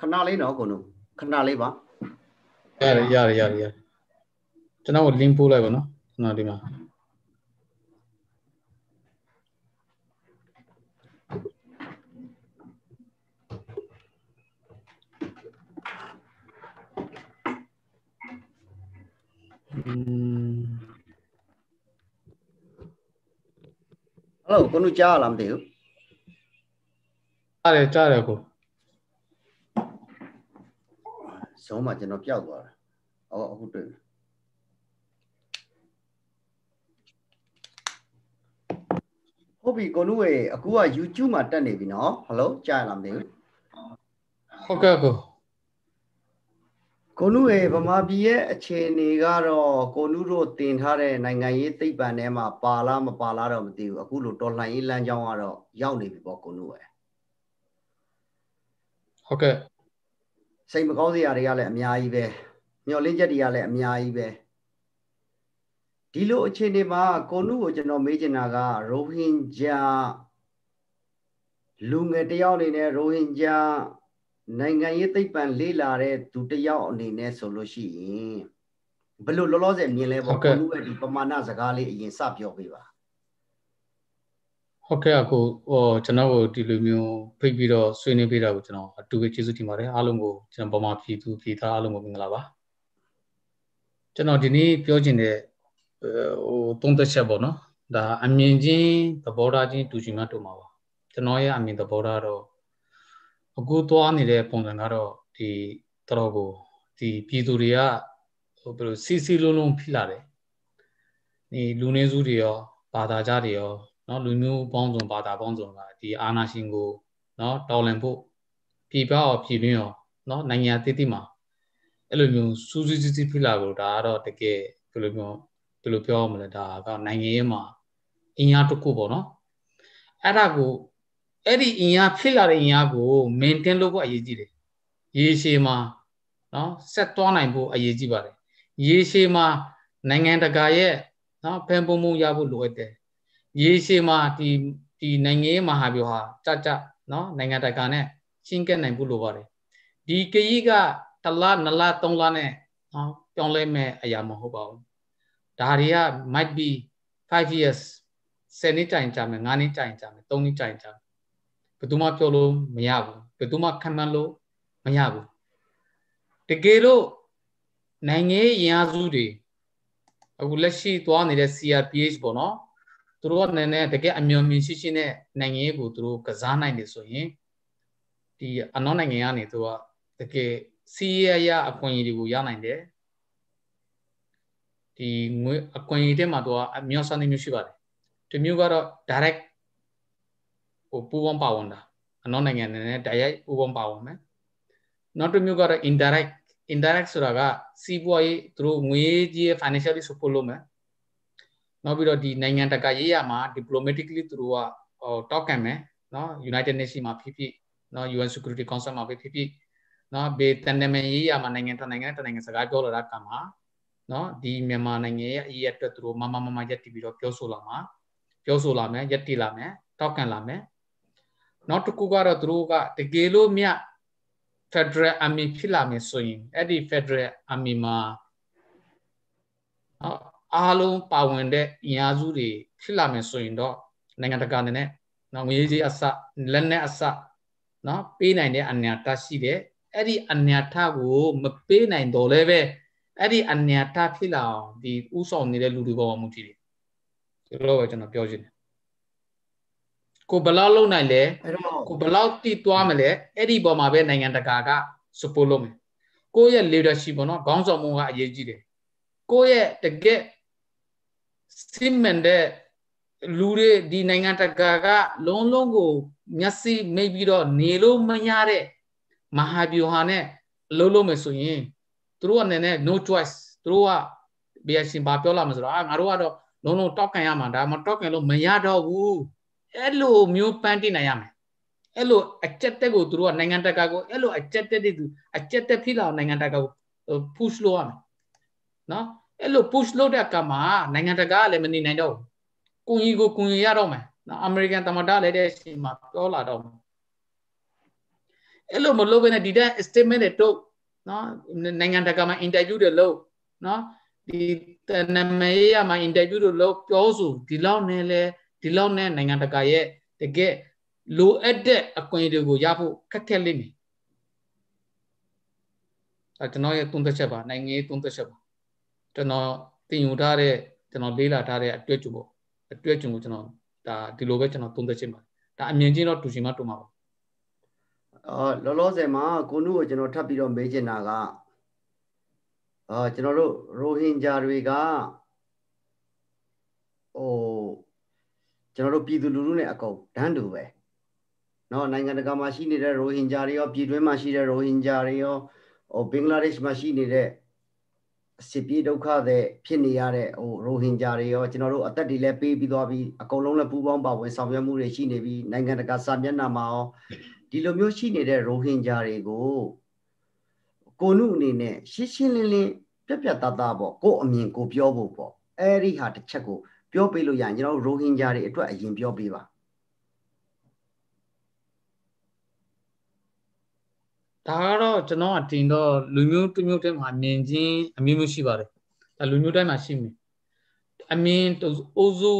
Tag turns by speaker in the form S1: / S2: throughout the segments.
S1: ခဏလေးနော်ကိုနုခဏလေးပါရတယ်ရတယ်ရတ
S2: ယ်ကျွန်တော် link ပို့လိုက်ပါနော်ခဏဒီမှာ
S1: ဟယ်လိုကိုနုကြားလားမသိဘူးက
S2: ြားတယ်ကြားတယ်ကို
S1: ဇုံးမှာကျွန်တော်ပျောက်သွားတာဟောအခုတွေ့ဟုတ်ပြီကိုနုရဲ့အခုက YouTube မှာတက်နေပြီနော်ဟယ်လိုကြားလားမသိဘူးဟုတ်ကဲ့ကိုကိုနုရဲ့ဗမာပြည်ရဲ့အခြေအနေကတော့ကိုနုတို့တင်ထားတဲ့နိုင်ငံရေးသိပ္ပံထဲမှာပါလားမပါလားတော့မသိဘူးအခုလိုတော်လှန်ရေးလမ်းကြောင်းကတော့ရောက်နေပြီပေါ့ကိုနုရဲ့ဟုတ်ကဲ့စိတ်မကောင်းစရာတွေကလည်းအများကြီးပဲမျော်လင့်ချက်တွေကလည်းအများကြီးပဲဒီလိုအခြေအနေမှာကိုနုကိုကျွန်တော်မေးချင်တာကရိုဟင်ဂျာလူငယ်တယောက်အနေနဲ့ရိုဟင်ဂျာနိုင်ငံရေးသိပ္ပံလေ့လာတဲ့သူတယောက်အနေနဲ့ဆိုလို့ရှိရင်ဘယ်လိုလောလောဆယ်မြင်လဲပေါ့ကိုလူရဲ့ဒီပမာဏစကားလေးအရင်စပြောပေးပါ
S2: ဟုတ်ကဲ့အခုဟိုကျွန်တော်တို့ဒီလိုမျိုးဖိတ်ပြီးတော့ဆွေးနွေးပေးတာကိုကျွန်တော်အတူပဲကျေးဇူးတင်ပါတယ်အားလုံးကိုကျွန်တော်ဗမာပြည်သူပြည်သားအားလုံးကိုမင်္ဂလာပါကျွန်တော်ဒီနေ့ပြောချင်တဲ့ဟိုသုံးသက်ချက်ပေါ့နော်ဒါအမြင်ချင်းသဘောထားချင်းတူချင်မှတူမှာပါကျွန်တော်ရဲ့အမြင်သဘောထားတော့အခုသွားနေတဲ့ပုံစံကတော့ဒီတော်တော်ကိုဒီပြည်သူတွေကဟိုဘယ်လိုစီစီလုံးလုံးဖြစ်လာတယ်ဒီလူနေစုတွေရောဘာသာကြတွေရောเนาะလူမျိုးပေါင်းစုံဘာသာပေါင်းစုံကဒီအာဏာရှင်ကိုเนาะတော်လှန်ဖို့ပြည်ပရောပြည်တွင်းရောเนาะနိုင်ငံတည်တည်မှာအဲ့လိုမျိုးစူးစူးစစ်စစ်ဖြစ်လာကိုဒါကတော့တကယ်ဘယ်လိုမျိုးဘယ်လိုပြောရမလဲဒါကနိုင်ငံရေးမှာအင်အားတစ်ခုပေါ့เนาะအဲ့ဒါကိုအဲ့ဒီအင်အားဖြစ်လာတဲ့အင်အားကို maintain လုပ်ဖို့အရေးကြီးတယ်ရေရှည်မှာနော်ဆက်သွားနိုင်ဖို့အရေးကြီးပါတယ်ရေရှည်မှာနိုင်ငံတကာရဲ့နော်ဖန်ပုံမှုရဖို့လိုအပ်တယ်ရေရှည်မှာဒီဒီနိုင်ငံရေးမဟာဗျူဟာကြကြနော်နိုင်ငံတကာနဲ့ရှင်းကပ်နိုင်ဖို့လိုပါတယ်ဒီကကြီးကတလနလသုံးလနဲ့နော်ပြောင်းလဲမဲ့အရာမဟုတ်ပါဘူးဒါတွေက might be 5 years 10နှစ်တိုင်ကြာမယ်9နှစ်တိုင်ကြာမယ်3နှစ်တိုင်ကြာမယ်ဘယ်သူမှပြောလို့မရဘူးဘယ်သူမှခံမှန်းလို့မရဘူးတကယ်လို့နိုင်ငံရေးအင်အားစုတွေအခုလက်ရှိသွားနေတဲ့ CRPH ပေါ့နော်သူတို့ကနည်းနည်းတကယ်အမြင်မြင်ရှိရှိနဲ့နိုင်ငံရေးကိုသူတို့ကစားနိုင်တယ်ဆိုရင်ဒီအနောက်နိုင်ငံကနေသူကတကယ်စီးရရအခွင့်အရေးတွေကိုရနိုင်တယ်ဒီငွေအခွင့်အရေးတွေမှာသူကအမျိုးအစားတွေမျိုးရှိပါတယ်ဒီမျိုးကတော့ direct ဟိုပူးပေါင်းပါဝင်တာအနောက်နိုင်ငံတွေနဲ့တိုက်ရိုက်ပူးပေါင်းပါဝင်မယ်နောက်တစ်မျိုးကတော့ indirect indirect ဆိုတာကစီးပွားရေးသူတို့ငွေကြီး financially support လုပ်မယ်နောက်ပြီးတော့ဒီနိုင်ငံတကာရေးရမှာ diplomatically သူတို့ကဟိုတောက်ကန်မယ်နော် United Nations မှာဖြစ်ဖြစ်နော် UN Security Council မှာပဲဖြစ်ဖြစ်နော်ဘေးတန်တမန်ရေးရမှာနိုင်ငံတနိုင်ငံတနိုင်ငံစကားပြောလာတာကမှာနော်ဒီမြန်မာနိုင်ငံရဲ့အရေးအတွက်သူတို့မမမမရက်တီပြီးတော့ပြောဆိုလာမှာပြောဆိုလာမယ်ရက်တီလာမယ်တောက်ကန်လာမယ်နောက်တစ်ခုကတော့သူတို့ကတကယ်လို့မြ Federal Army ဖြစ်လာမယ်ဆိုရင်အဲ့ဒီ Federal Army မှာအားလုံးပါဝင်တဲ့အင်အားစုတွေဖြစ်လာမယ်ဆိုရင်တော့နိုင်ငံတကာအနေနဲ့နော်ငွေကြေးအစလက်နက်အစနော်ပေးနိုင်တဲ့အညာတရှိတယ်အဲ့ဒီအညာထကိုမပေးနိုင်တော့လည်းပဲအဲ့ဒီအညာထဖြစ်လာအောင်ဒီဥဆောင်နေတဲ့လူတွေပေါ်မှာမူတည်တယ်ဒါတော့ပဲကျွန်တော်ပြောချင်တယ်ကိုဘလောက်လုံနိုင်လဲကိုဘလောက်တည်သွားမလဲအဲ့ဒီပေါ်မှာပဲနိုင်ငံတကာက support လုပ်မယ်ကိုယ့်ရဲ့ leadership ပေါ့နော်ခေါင်းဆောင်မှုကအရေးကြီးတယ်ကိုယ့်ရဲ့တကယ်စိမန်တဲ့လူတွေဒီနိုင်ငံတကာကလုံးလုံးကို မျက်စိမိတ်ပြီးတော့နေလို့မရတဲ့မဟာဗျူဟာနဲ့လုံးလုံးမယ်ဆိုရင်သူတို့အနေနဲ့ no choice သူတို့ကဘယ်ရှင်ဘာပြောလာမလဲဆိုတော့အာငါတို့ကတော့လုံးလုံးတောက်ကန်ရမှာဒါမှတောက်ကန်လို့မရတော့ဘူးအဲ့လိုမျိုးပန်းတင်နိုင်ရမယ်အဲ့လိုအကြက်တက်ကိုသူတို့ကနိုင်ငံတကာကိုအဲ့လိုအကြက်တက်တဲ့သူအကြက်တက်ဖြစ်လာနိုင်ငံတကာကို push လုပ်ရမယ်နော်အဲ့လို push လုပ်တဲ့ကမှာနိုင်ငံတကာကလည်းမနေနိုင်တော့ဘူးကိုကြီးကိုကိုကြီးရတော့မယ်နော်အမေရိကန်သမ္မတလည်းတဲ့အချိန်မှာပြောလာတော့မယ်အဲ့လိုမလုပ်ဘဲနဲ့ဒီတဲ့ statement တွေတော့နော်နိုင်ငံတကာမှာ interview တွေလုပ်နော်ဒီတနမေးရမှာ interview တွေလုပ်ပြောဆိုဒီလောက်နဲ့လဲဒီလောက်နဲ့နိုင်ငံတကာရဲ့တကယ်လိုအပ်တဲ့အခွင့်အရေးတွေကိုရဖို့ခက်ခဲလိမ့်မယ်အဲကျွန်တော်ရဲ့သုံးသက်ချက်ပါနိုင်ငံရေးသုံးသက်ချက်ပါကျွန်တော်တင်ယူထားတဲ့ကျွန်တော်လေ့လာထားတဲ့အတွေ့အကြုံပေါ့အတွေ့အကြုံကိုကျွန်တော်ဒါဒီလိုပဲကျွန်တော်သုံးသက်ချက်ပါဒါအမြင်ချင်းတော့တူရှင်မတူမှာပါ
S1: အော်လောလောဆယ်မှာကိုနုကိုကျွန်တော်ထပ်ပြီးတော့မေးချင်တာကအော်ကျွန်တော်တို့ရိုဟင်ဂျာတွေကဟိုကျွန်တော်တို့ပြည်သူလူထုနဲ့အကုန်တန်းတူပဲเนาะနိုင်ငံတကာမှာရှိနေတဲ့ရိုဟင်ဂျာတွေရောပြည်တွင်းမှာရှိတဲ့ရိုဟင်ဂျာတွေရောဟိုဘင်္ဂလားဒေ့ရှ်မှာရှိနေတဲ့စစ်ပြေးဒုက္ခတဲ့ဖြစ်နေရတဲ့ဟိုရိုဟင်ဂျာတွေရောကျွန်တော်တို့အသက်တွေလည်းပေးပြီးသွားပြီးအကုန်လုံးလည်းပူးပေါင်းပါဝင်ဆောင်ရွက်မှုတွေရှိနေပြီးနိုင်ငံတကာစာမျက်နှာမှာရောဒီလိုမျိုးရှိနေတဲ့ရိုဟင်ဂျာတွေကိုကိုနုအနေနဲ့ရှင်းရှင်းလင်းလင်းပြက်ပြက်သားသားပေါ့ကို့အမြင်ကိုပြောဖို့ပေါ့အဲဒီဟာတစ်ချက်ကိုပြောပေးလို့ရရင်ကျွန်တော်ရိုဟင်ဂျာတွေအတွက်အရင်ပြောပေးပါ
S2: ဒါကတော့ကျွန်တော်အတင်တော့လူမျိုးတစ်မျိုးတည်းမှာမြင်ချင်းအမျိုးမျိုးရှိပါတယ်ဒါလူမျိုးတိုင်းမှာရှိမယ်အမြင်အိုးစု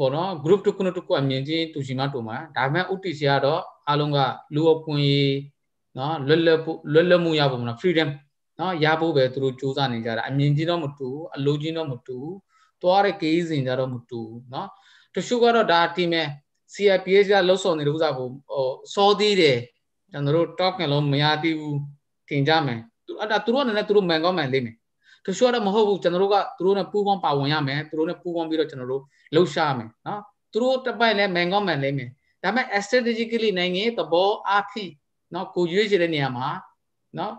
S2: ဘောနော် group တစ်ခုနဲ့တစ်ခုအမြင်ချင်းတူရှင်မတူမှာဒါပေမဲ့ဥတီစီကတော့အလုံးကလူအပွင့်ရေးနော်လွတ်လပ်လွတ်လပ်မှုရဖို့မနော် freedom နော်ရဖို့ပဲသူတို့စူးစမ်းနေကြတာအမြင်ချင်းတော့မတူအလိုချင်းတော့မတူသွားတဲ့ကေးစဉ်ကြတော့မတူဘူးเนาะတချို့ကတော့ဒါတီမဲ့ CIPH ကလှုပ်ဆောင်နေတဲ့ဥစ္စာကိုဟိုစောသေးတယ်ကျွန်တော်တို့ talk နဲ့လုံးမရသေးဘူးထင်ကြမယ်အဲ့ဒါသူတို့ကလည်းသူတို့မှန်ကောင်းမှန်လိမ့်မယ်တချို့ကတော့မဟုတ်ဘူးကျွန်တော်တို့ကသူတို့နဲ့ပူးပေါင်းပါဝင်ရမယ်သူတို့နဲ့ပူးပေါင်းပြီးတော့ကျွန်တော်တို့လှုပ်ရှားမယ်เนาะသူတို့တစ်ပိုက်လည်းမှန်ကောင်းမှန်လိမ့်မယ်ဒါပေမဲ့ strategically နိုင်ငံသဘောအားဖြင့်เนาะကိုရွေးချယ်တဲ့နေရာမှာเนาะ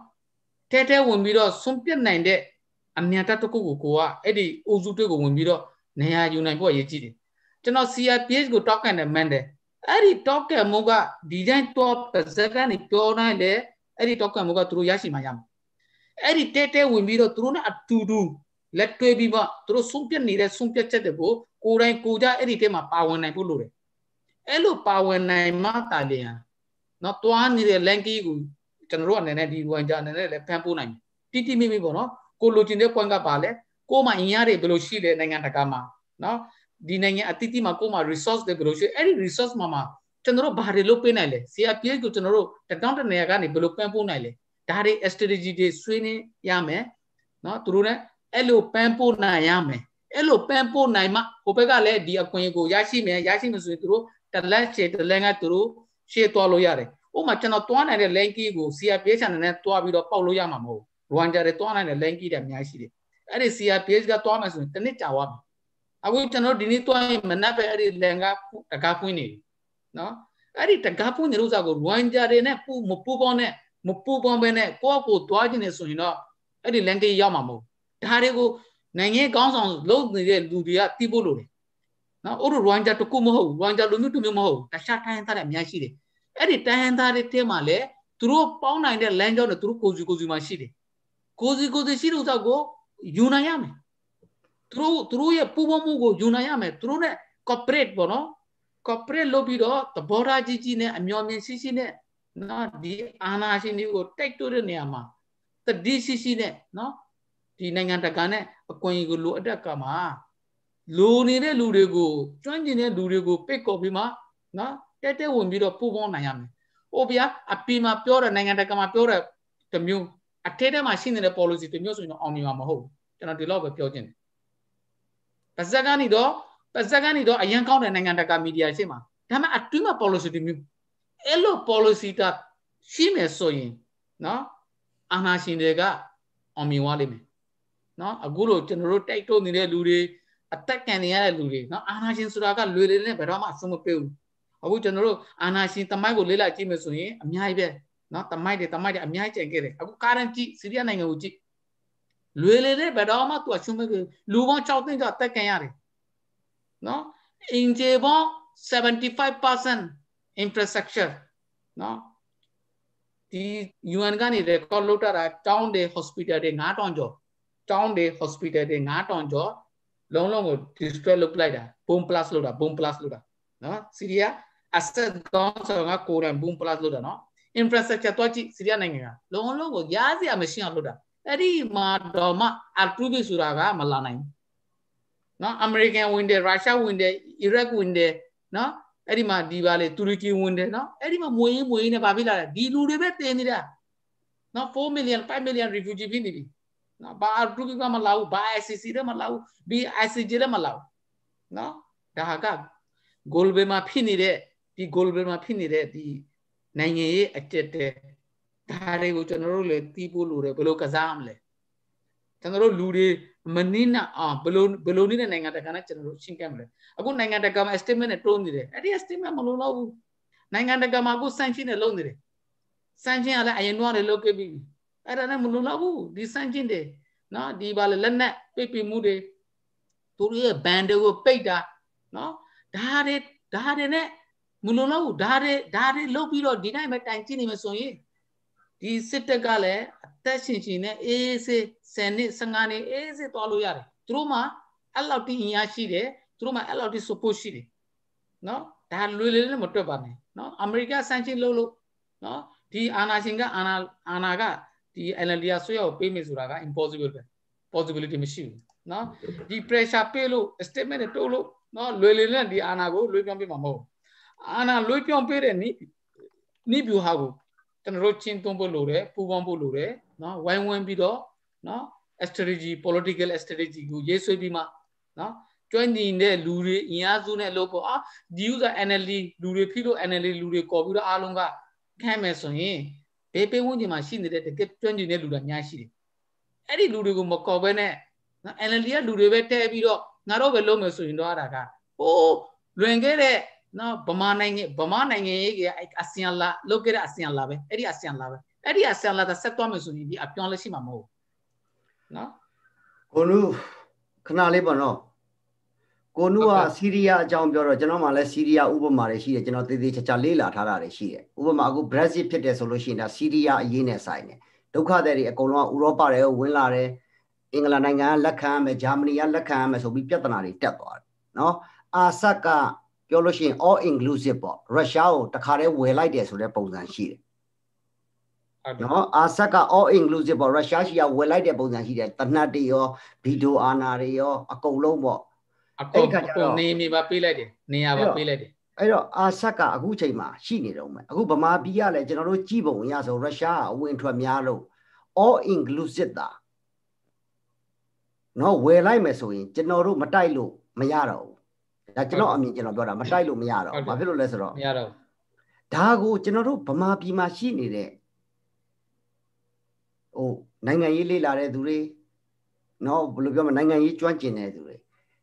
S2: တဲတဲဝင်ပြီးတော့ဆုံးပြတ်နိုင်တဲ့အမြန်တက်တစ်ခုကိုကိုကအဲ့ဒီအုပ်စုတွေကိုဝင်ပြီးတော့နေရာယူနိုင်ဖို့အရေးကြီးတယ်ကျွန်တော် CRPH ကို top ကန်နဲ့မှန်းတယ်အဲ့ဒီ top ကန်မုတ်ကဒီတိုင်း top ပါဇက်ကနေပြောနိုင်လေအဲ့ဒီ top ကန်မုတ်ကသူတို့ရရှိမှရမှာအဲ့ဒီတဲတဲဝင်ပြီးတော့သူတို့နဲ့အတူတူလက်တွဲပြီးမှသူတို့ဆုံးပြတ်နေတဲ့ဆုံးပြတ်ချက်တွေကိုကိုယ်တိုင်ကိုကြအဲ့ဒီတဲမှာပါဝင်နိုင်ဖို့လိုတယ်အဲ့လိုပါဝင်နိုင်မှတာလျင်နော်တွားနေတဲ့ lanky ကိုကျွန်တော်တို့အနေနဲ့ဒီ one ကြအနေနဲ့လည်းဖန်ပိုးနိုင်တိတိမိမိပေါ့နော်ကိုလိုချင်တဲ့ point ကပါလေကိုမှအင်အားတွေဘယ်လိုရှိလဲနိုင်ငံတကာမှာနော်ဒီနိုင်ငံအတိအကျမှာကိုမှ resource တွေဘယ်လိုရှိအဲ့ဒီ resource မှာမှာကျွန်တော်တို့ဘာတွေလုပ်ပေးနိုင်လဲ CRPH ကိုကျွန်တော်တို့တကောင်တနေရာကနေဘယ်လိုပံ့ပိုးနိုင်လဲဒါတွေ strategy တွေဆွေးနွေးရမယ်နော်သူတို့ ਨੇ အဲ့လိုပံ့ပိုးနိုင်ရမယ်အဲ့လိုပံ့ပိုးနိုင်မှဟိုဘက်ကလည်းဒီအခွင့်အရေးကိုရရှိမယ်ရရှိမယ်ဆိုရင်သူတို့တလက်ချေတလက်ကသူတို့ရှေ့သွားလို့ရတယ်ဥပမာကျွန်တော်တွားနိုင်တဲ့ link ကို CRPH နဲ့တွားပြီးတော့ပေါက်လို့ရမှာမဟုတ်ရွန်ဂျာတွေတွားနိုင်တယ်လန်ကီတွေအများကြီးရှိတယ်အဲ့ဒီ CRPH ကတွားမယ်ဆိုရင်တစ်နှစ်ကြာသွားပြီအခုကျွန်တော်ဒီနေ့တွားရင်မနှက်ပဲအဲ့ဒီလန်ကတကားပွင့်နေပြီနော်အဲ့ဒီတကားပွင့်နေလို့ဆိုတော့ရွန်ဂျာတွေနဲ့ပူမပူပေါင်းနဲ့မပူပေါင်းပဲနဲ့ကိုယ့်ကိုတွားခြင်းနေဆိုရင်တော့အဲ့ဒီလန်ကီရောက်မှာမဟုတ်ဒါတွေကိုနိုင်ငံကောင်းဆောင်လုပ်နေတဲ့လူတွေကတီးဖို့လိုတယ်နော်အဲ့လိုရွန်ဂျာတကူမဟုတ်ရွန်ဂျာလူမျိုးတူမျိုးမဟုတ်တခြားတိုင်းသားတွေအများရှိတယ်အဲ့ဒီတိုင်းသားတွေတဲမှာလည်းသူတို့ပေါင်းနိုင်တဲ့လမ်းကြောင်းတွေသူတို့ကိုယ်စီကိုယ်စီမှာရှိတယ်ကိုစီကိုစီရှိတဲ့ဥစ္စာကိုယူနိုင်ရမယ်သူတို့သူတို့ရဲ့ပူပေါင်းမှုကိုယူနိုင်ရမယ်သူတို့နဲ့ corporate ပေါ့နော် corporate လုပ်ပြီးတော့သဘောထားကြီးကြီးနဲ့အမျှော်မြင်ရှိရှိနဲ့နော်ဒီအာဏာရှင်တွေကိုတိုက်တွန်းတဲ့နေရာမှာတတိရှိရှိနဲ့နော်ဒီနိုင်ငံတကာနဲ့အကွန်ကြီးကိုလိုအပ်တဲ့ကမှာလိုနေတဲ့လူတွေကိုကျွမ်းကျင်တဲ့လူတွေကိုပိတ်ကော်ပြီးမှနော်တက်တက်ဝင်ပြီးတော့ပူပေါင်းနိုင်ရမယ်။အိုဗျာအပီမှာပြောတဲ့နိုင်ငံတကာမှာပြောတဲ့တမျိုးအထက်ထဲမှာရှိနေတဲ့ policy တွေမျိုးဆိုရင်တော့အောင်မြင်မှာမဟုတ်ဘူးကျွန်တော်ဒီလောက်ပဲပြောချင်တယ်ပါဇက်ကနေတော့ပါဇက်ကနေတော့အရန်ကောင်းတဲ့နိုင်ငံတကာမီဒီယာရှေ့မှာဒါမှအတွင်းမှာ policy တွေမျိုးအဲ့လို policy တာရှိမယ်ဆိုရင်နော်အာဏာရှင်တွေကအောင်မြင်သွားလိမ့်မယ်နော်အခုလို့ကျွန်တော်တို့တိုက်တွန်းနေတဲ့လူတွေအသက်ခံနေရတဲ့လူတွေနော်အာနာရှင်ဆိုတာကလွေလည်နဲ့ဘယ်တော့မှအဆုံးမပေးဘူးအခုကျွန်တော်တို့အာနာရှင်တမိုင်းကိုလေ့လာကြည့်မယ်ဆိုရင်အများကြီးပဲနော်တမိုက်တယ်တမိုက်တယ်အများကြီးကြံခဲ့တယ်အခု current ကြည့်ဆီးရီးယားနိုင်ငံကိုကြည့်လွေလေတဲ့ဘယ်တော့မှသူကရှုံးမဲ့လူပေါင်း6သိန်းကျော်တက်ကန်ရတယ်နော်အင်ဂျေပေါင်း75% infrastructure နော်ဒီ UN ကနေ record လုပ်တာတောင်းတယ် hospital တွေ9000ကျော်တောင်းတယ် hospital တွေ9000ကျော်လုံးလုံးကို destroy လုပ်လိုက်တာ boom plus လုပ်တာ boom plus လုပ်တာနော်ဆီးရီးယား asset တော့ဆိုတာကိုရန် boom plus လုပ်တာနော် infrastructure တွားကြည့်ဆီးရီးယားနိုင်ငံကလုံးလုံးကိုရားစရာမရှိအောင်လုပ်တာအဲ့ဒီမှာတော့မှ altruism ဆိုတာကမလာနိုင်ဘူးနော် American ဝင်တယ် Russia ဝင်တယ် Iraq ဝင်တယ်နော်အဲ့ဒီမှာဒီပါလေတူရကီဝင်တယ်နော်အဲ့ဒီမှာမွေရင်းမွေရင်းနဲ့ဗာပြလာတယ်ဒီလူတွေပဲတင်နေတာနော်4 million 5 million refugee ဖြစ်နေပြီနော်ဘာ altruism ကမလာဘူးဘာ ICC လည်းမလာဘူး BICJ လည်းမလာဘူးနော်ဒါကဂိုလ်ဘေမှာဖြစ်နေတဲ့ဒီဂိုလ်ဘေမှာဖြစ်နေတဲ့ဒီနိုင်ငံရေးအတက်တဲ့ဒါတွေကိုကျွန်တော်တို့လည်းတီးပို့လို့တယ်ဘယ်လိုကစားမလဲကျွန်တော်တို့လူတွေမနစ်နာအောင်ဘယ်လိုဘယ်လိုနည်းနဲ့နိုင်ငံတကာနဲ့ကျွန်တော်တို့ရှင်းကမ်းမလဲအခုနိုင်ငံတကာမှာ statement နဲ့တွုံးနေတယ်အဲ့ဒီ statement မလုံလောက်ဘူးနိုင်ငံတကာမှာအခု sanction နဲ့လုပ်နေတယ် sanction ကလည်းအရင်တော့လည်းလုပ်ခဲ့ပြီအဲ့ဒါနဲ့မလုံလောက်ဘူးဒီ sanction တွေနော်ဒီပါလေလက်နက်ပိတ်ပင်မှုတွေသူတို့ရဲ့ ban တွေကိုပိတ်တာနော်ဒါတွေဒါတွေနဲ့မလို့လို့ဒါတွေဒါတွေလုတ်ပြီးတော့ဒီတိုင်းပဲတိုင်ကြည့်နေမှဆိုရင်ဒီစစ်တက်ကလည်းအသက်ရှင်ရှင်နဲ့အေးအေးဆေး10နှစ်15နှစ်အေးအေးဆေးသွားလို့ရတယ်သူတို့မှအဲ့လောက်တိအင်အားရှိတယ်သူတို့မှအဲ့လောက်တိ support ရှိတယ်နော်ဒါလွယ်လွယ်နဲ့မတွက်ပါနဲ့နော်အမေရိကဆန်ချင်းလုတ်လို့နော်ဒီအာနာရှင်ကအာနာအာနာကဒီ NLD ကဆွေးရကိုပေးမယ်ဆိုတာက impossible ပဲ possibility မရှိဘူးနော်ဒီ pressure ပေးလို့ statement တွေတိုးလို့နော်လွယ်လွယ်နဲ့ဒီအာနာကိုလွှဲပြောင်းပေးမှာမဟုတ်အာဏာလွှဲပြောင်းပေးတဲ့နိနိဗျူဟာကိုကျွန်တော်တို့ချင်းသွင်းဖို့လိုတယ်ပူးပေါင်းဖို့လိုတယ်နော်ဝိုင်းဝန်းပြီးတော့နော် strategy political strategy ကိုရေးဆွဲပြီးမှနော်ကျွမ်းကျင်တဲ့လူတွေအင်အားစုနဲ့လို့ပေါ့အာဒီ user NLD လူတွေဖြစ်လို့ NLD လူတွေကော်ပြီးတော့အားလုံးကခံမယ်ဆိုရင်ဘေးပင်းဝန်းကျင်မှာရှိနေတဲ့တကယ်ကျွမ်းကျင်တဲ့လူတွေအများရှိတယ်အဲ့ဒီလူတွေကိုမကော်ဘဲနဲ့နော် NLD ကလူတွေပဲတဲ့ပြီးတော့ငါတို့ပဲလုပ်မယ်ဆိုရင်တော့အဲ့ဒါကဟိုလွင်ခဲ့တဲ့နော်ဗမာနိုင်ငံဗမာနိုင်ငံရဲ့အာဆီယံလာလုပ်ခဲ့တဲ့အာဆီယံလာပဲအဲ့ဒီအာဆီယံလာပဲအဲ့ဒီအာဆီယံလာသာဆက်သွားမယ်ဆိုရင်ဒီအပြောင်းလဲရှိမှာမဟုတ်ဘူ
S1: းနော်ကိုနုခဏလေးပါနော်ကိုနုကစီးရီးယားအကြောင်းပြောတော့ကျွန်တော်မှလည်းစီးရီးယားဥပမာတွေရှိတယ်ကျွန်တော်သေးသေးချာချာလေ့လာထားတာတွေရှိတယ်ဥပမာအခု Brexit ဖြစ်တယ်ဆိုလို့ရှိရင်ဒါစီးရီးယားအရေးနဲ့ဆိုင်တယ်ဒုက္ခသည်တွေအကုန်လုံးကဥရောပတွေကိုဝင်လာတယ်အင်္ဂလန်နိုင်ငံကလက်ခံရမယ်ဂျာမနီကလက်ခံရမယ်ဆိုပြီးပြဿနာတွေတက်သွားတယ်နော်အာဆက်ကပြောလို့ရှိရင် all inclusive ပေါ့ရုရှားကိုတခါတည်းဝယ်လိုက်တယ်ဆိုတဲ့ပုံစံရှိတယ်နော်အာဆက်က all inclusive ပေါ့ရုရှားရှိကဝယ်လိုက်တဲ့ပုံစံရှိတယ်တနတ်တွေရောဗီဒိုအာနာတွေရောအကုန်လုံးပေါ့
S2: အကုန်ကုန်နေမိပါပေးလိုက်တယ်နေရာပါပေးလိုက်တယ်
S1: အဲ့တော့အာဆက်ကအခုချိန်မှာရှိနေတော့မယ်အခုဗမာပြည်ကလည်းကျွန်တော်တို့ကြည်ပုံရဆိုရုရှားအဝင်ထွက်များလို့ all inclusive တာနော်ဝယ်လိုက်မယ်ဆိုရင်ကျွန်တော်တို့မတိုက်လို့မရတော့ဘူးဒါကျွန်တော်အမြင်ကျွန်တော်ပြောတာမတိုက်လို့မရတော့ဘာဖြစ်လို့လဲဆိုတော့မရတော့ဒါကိုကျွန်တော်တို့ဗမာပြည်မှာရှိနေတဲ့ဟိုနိုင်ငံရေးလေ့လာတဲ့သူတွေနော်ဘယ်လိုပြောမလဲနိုင်ငံရေးကျွမ်းကျင်တဲ့သူတွေ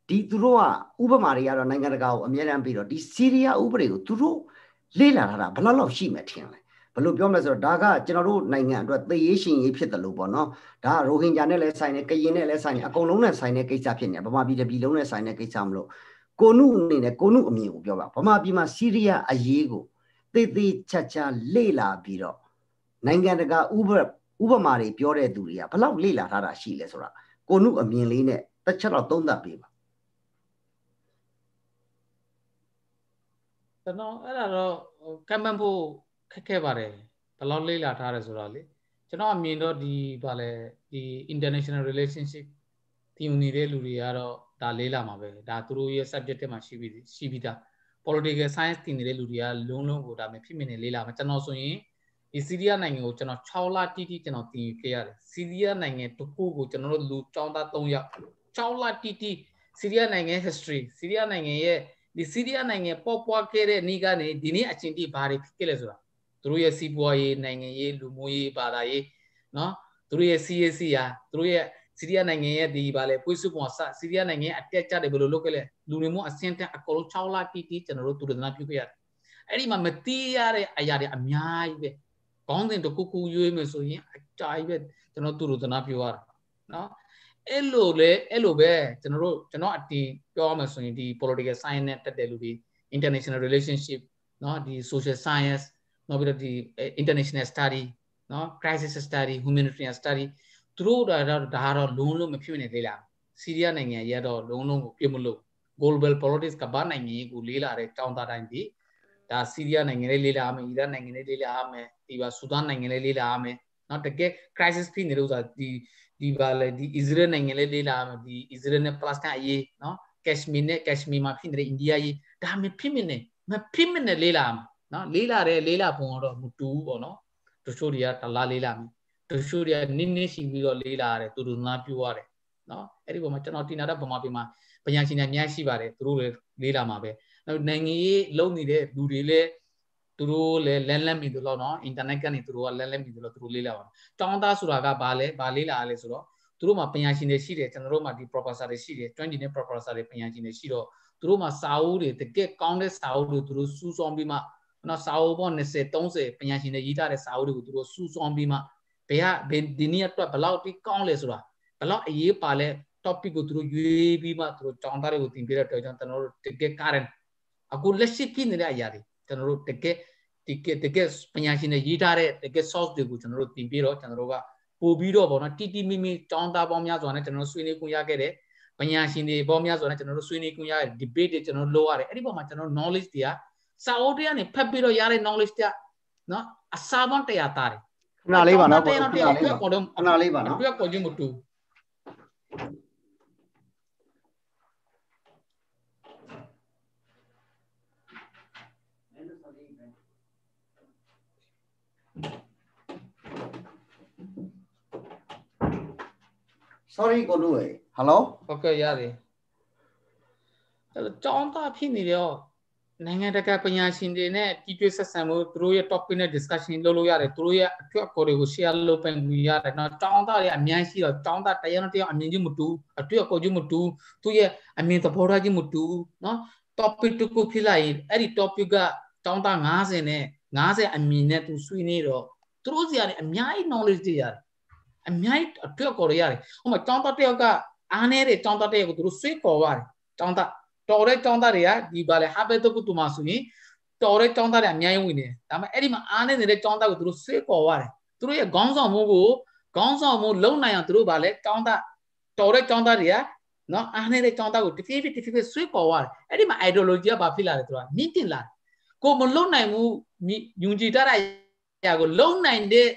S1: ဒီသူတို့ကဥပမာတွေကတော့နိုင်ငံတကာကိုအမြဲတမ်းပြီးတော့ဒီစီးရီးယားဥပဒေကိုသူတို့လေ့လာထားတာဘယ်လောက်လောက်ရှိမှထင်လဲဘယ်လိုပြောမလဲဆိုတော့ဒါကကျွန်တော်တို့နိုင်ငံအတွက်သေရေးရှင်ရေးဖြစ်တယ်လို့ပေါ့နော်ဒါကရိုဟင်ဂျာနဲ့လည်းဆိုင်တယ်ကရင်နဲ့လည်းဆိုင်တယ်အကုန်လုံးနဲ့ဆိုင်တဲ့ကိစ္စဖြစ်နေဗမာပြည်တပြည်လုံးနဲ့ဆိုင်တဲ့ကိစ္စမလို့ကိုနုအနေနဲ့ကိုနုအမြင်ကိုပြောပါဗမာပြည်မှာစီးရီးယားအရေးကိုသေသေးချာချာလေ့လာပြီးတော့နိုင်ငံတကာဥပဥပမာတွေပြောတဲ့သူတွေကဘလောက်လေ့လာထားတာရှိလဲဆိုတာကိုနုအမြင်လေးနဲ့တစ်ချက်တော့သုံးသပ်ပေးပါ
S2: ကျွန်တော်အဲ့ဒါတော့ကမ္မန်ဖို့ခက်ခဲပါတယ်ဘလောက်လေ့လာထားရဆိုတော့လေကျွန်တော်အမြင်တော့ဒီဗာလဲဒီ international relationship တည်ယူနေတဲ့လူတွေကတော့ဒါလေးလာမှာပဲဒါသူတို့ရဲ့ subject ထဲမှာရှိပြီးရှိပြီးသား political science တင်နေတဲ့လူတွေကလုံးလုံးကိုဒါမှဖြစ်မနေလေးလာမှာကျွန်တော်ဆိုရင်ဒီစီးရီးယားနိုင်ငံကိုကျွန်တော်6လတိတိကျွန်တော်တင်ယူခဲ့ရတယ်စီးရီးယားနိုင်ငံတကူကိုကျွန်တော်တို့လူចောင်းသား3ယောက်6လတိတိစီးရီးယားနိုင်ငံ history စီးရီးယားနိုင်ငံရဲ့ဒီစီးရီးယားနိုင်ငံပေါက်ပွားခဲ့တဲ့နေ့ကနေဒီနေ့အချိန်ထိဘာတွေဖြစ်ခဲ့လဲဆိုတာသူတို့ရဲ့စီးပွားရေးနိုင်ငံရေးလူမှုရေးဘာသာရေးเนาะသူတို့ရဲ့ CAC ရာသူတို့ရဲ့စီးရီးယားနိုင်ငံရဲ့ဒီဘာလဲပွေးစုပုံကစီးရီးယားနိုင်ငံအတက်ကြတယ်ဘယ်လိုလုပ်ခဲ့လဲလူနေမှုအဆင့်တက်အကုန်လုံး6လတိတိကျွန်တော်တို့သူရနာပြုခဲ့ရတယ်အဲ့ဒီမှာမတိရတဲ့အရာတွေအများကြီးပဲခေါင်းစဉ်တစ်ခုခုရွေးမယ်ဆိုရင်အကြာကြီးပဲကျွန်တော်သူရနာပြုရတာနော်အဲ့လိုလေအဲ့လိုပဲကျွန်တော်တို့ကျွန်တော်အတီပြောရမယ်ဆိုရင်ဒီ political science နဲ့တက်တဲ့လူတွေ international relationship เนาะဒီ social science နောက်ပြီးတော့ဒီ international study เนาะ crisis study humanitarian study သူတို့ကတော့ဒါတော့လုံးလုံးမဖြစ်နိုင်သေးလားစီးရီးယားနိုင်ငံရဲ့တော့လုံးလုံးကိုပြစ်မလို့ global politics ကဘာနိုင်ငံကြီးကိုလေးလာတဲ့တောင်းတတိုင်းဒီဒါစီးရီးယားနိုင်ငံလေးလေးလာရမယ်အီရန်နိုင်ငံလေးလေးလာရမယ်ဒီပါဆူဒန်နိုင်ငံလေးလေးလာရမယ်နော်တကယ် crisis ဖြစ်နေလို့ဆိုတာဒီဒီပါလေဒီ Israel နိုင်ငံလေးလေးလာရမယ်ဒီ Israel နဲ့ Palestine အရေးနော် Kashmir နဲ့ Kashmir မှာဖြစ်နေတဲ့ India ရေးဒါမှဖြစ်မနေမဖြစ်မနေလေးလာရမယ်နော်လေးလာတဲ့လေးလာပုံတော့မတူဘူးပေါ့နော်တချို့တွေကတလားလေးလာမယ်တချို့တွေကနစ်နစ်ရှိပြီးတော့လေးလာရတယ်သူတို့ငါပြောရတယ်နော်အဲ့ဒီပုံမှာကျွန်တော်တင်လာတဲ့ပုံမှာပြမှာပညာရှင်များများရှိပါတယ်သူတို့လည်းလေးလာမှာပဲနောက်နိုင်ငံရေးလုံနေတဲ့လူတွေလည်းသူတို့လည်းလန်လန်မိသလိုနော်အင်တာနက်ကနေသူတို့ကလန်လန်မိသလိုသူတို့လေးလာပါတောင်းသားဆိုတာကဘာလဲဘာလေးလာလဲဆိုတော့သူတို့မှာပညာရှင်တွေရှိတယ်ကျွန်တော်တို့မှာဒီ professor တွေရှိတယ်20နဲ့ professor တွေပညာရှင်တွေရှိတော့သူတို့မှာစာအုပ်တွေတကယ်ကောင်းတဲ့စာအုပ်တွေသူတို့စူးစောင်းပြီးမှနော်စာအုပ်ပေါ့20 30ပညာရှင်တွေရေးထားတဲ့စာအုပ်တွေကိုသူတို့စူးစောင်းပြီးမှဘယ်ကဒီနေ့အတွက်ဘလောက်တိကောင်းလဲဆိုတာဘလောက်အရေးပါလဲ topic ကိုသူတို့ရွေးပြီးမှသူတို့ကြောင်းသားတွေကိုတင်ပြတဲ့အတွက်ကြောင့်ကျွန်တော်တို့တကယ် current အခုလက်ရှိဖြစ်နေတဲ့အရာတွေကျွန်တော်တို့တကယ်တကယ်တကယ်ပညာရှင်တွေရေးထားတဲ့တကယ် source တွေကိုကျွန်တော်တို့တင်ပြတော့ကျွန်တော်တို့ကပို့ပြီးတော့ဗောနော်တီတီမီမီကြောင်းသားပေါင်းများစွာနဲ့ကျွန်တော်တို့ဆွေးနွေးခွင့်ရခဲ့တယ်ပညာရှင်တွေပေါင်းများစွာနဲ့ကျွန်တော်တို့ဆွေးနွေးခွင့်ရတဲ့ debate တွေကျွန်တော်တို့လုပ်ရတယ်အဲ့ဒီပေါ်မှာကျွန်တော် knowledge တွေကစာအုပ်တွေကနေဖတ်ပြီးတော့ရတဲ့ knowledge တွေကနော်အစာပေါင်းတရာသားတယ် අනාලේ වනකොට අනාලේ වන අනාලේ වන රුපියක් කොජු මුට්ටු sorry ကိုလူရေ hello ဟုတ်ကဲ့ရတယ်အဲ့တော့ကြောင်းသားဖြစ်နေတယ်နိုင်ငံတကာပညာရှင်တွေနဲ့တီးတွေ့ဆက်ဆံမှုသူတို့ရဲ့ topic နဲ့ discussion လုပ်လို့ရတယ်သူတို့ရဲ့အထွတ်အကော်တွေကို share လုပ်ပိုင်ခွင့်ရတယ်နော်တောင်းတတွေအများကြီးတော့တောင်းတတရားနဲ့တရားအမြင်ချင်းမတူအထွတ်အကော်ချင်းမတူသူရဲ့အမြင်သဘောထားချင်းမတူနော် topic တစ်ခုဖြစ်လိုက်ရင်အဲ့ဒီ topic ကတောင်းတ90နဲ့90အမြင်နဲ့သူဆွေးနွေးတော့သူတို့စီရတယ်အများကြီး knowledge တွေရတယ်အများကြီးအထွတ်အကော်တွေရတယ်ဟိုမှာတောင်းတတယောက်ကအားနေတဲ့တောင်းတတယောက်ကိုသူတို့ဆွေးခေါ်ပါတယ်တောင်းတတော်တဲ့ကျောင်းသားတွေကဒီဘာလဲဟာဘဲတကုတူမှာဆိုရင်တော်တဲ့ကျောင်းသားတွေအများကြီးဝင်နေဒါပေမဲ့အဲ့ဒီမှာအားနေနေတဲ့ကျောင်းသားကိုသူတို့ဆွဲခေါ်ရတယ်သူတို့ရဲ့ခေါင်းဆောင်မှုကိုခေါင်းဆောင်မှုလုံနိုင်အောင်သူတို့ဘာလဲကျောင်းသားတော်တဲ့ကျောင်းသားတွေကနော်အားနေတဲ့ကျောင်းသားကိုတဖြည်းဖြည်းတဖြည်းဖြည်းဆွဲခေါ်ရတယ်အဲ့ဒီမှာ ideology ကဘာဖြစ်လာလဲသူကမြင့်တင်လာကိုမလုံနိုင်ဘူးယုံကြည်တတ်တဲ့အရာကိုလုံနိုင်တဲ့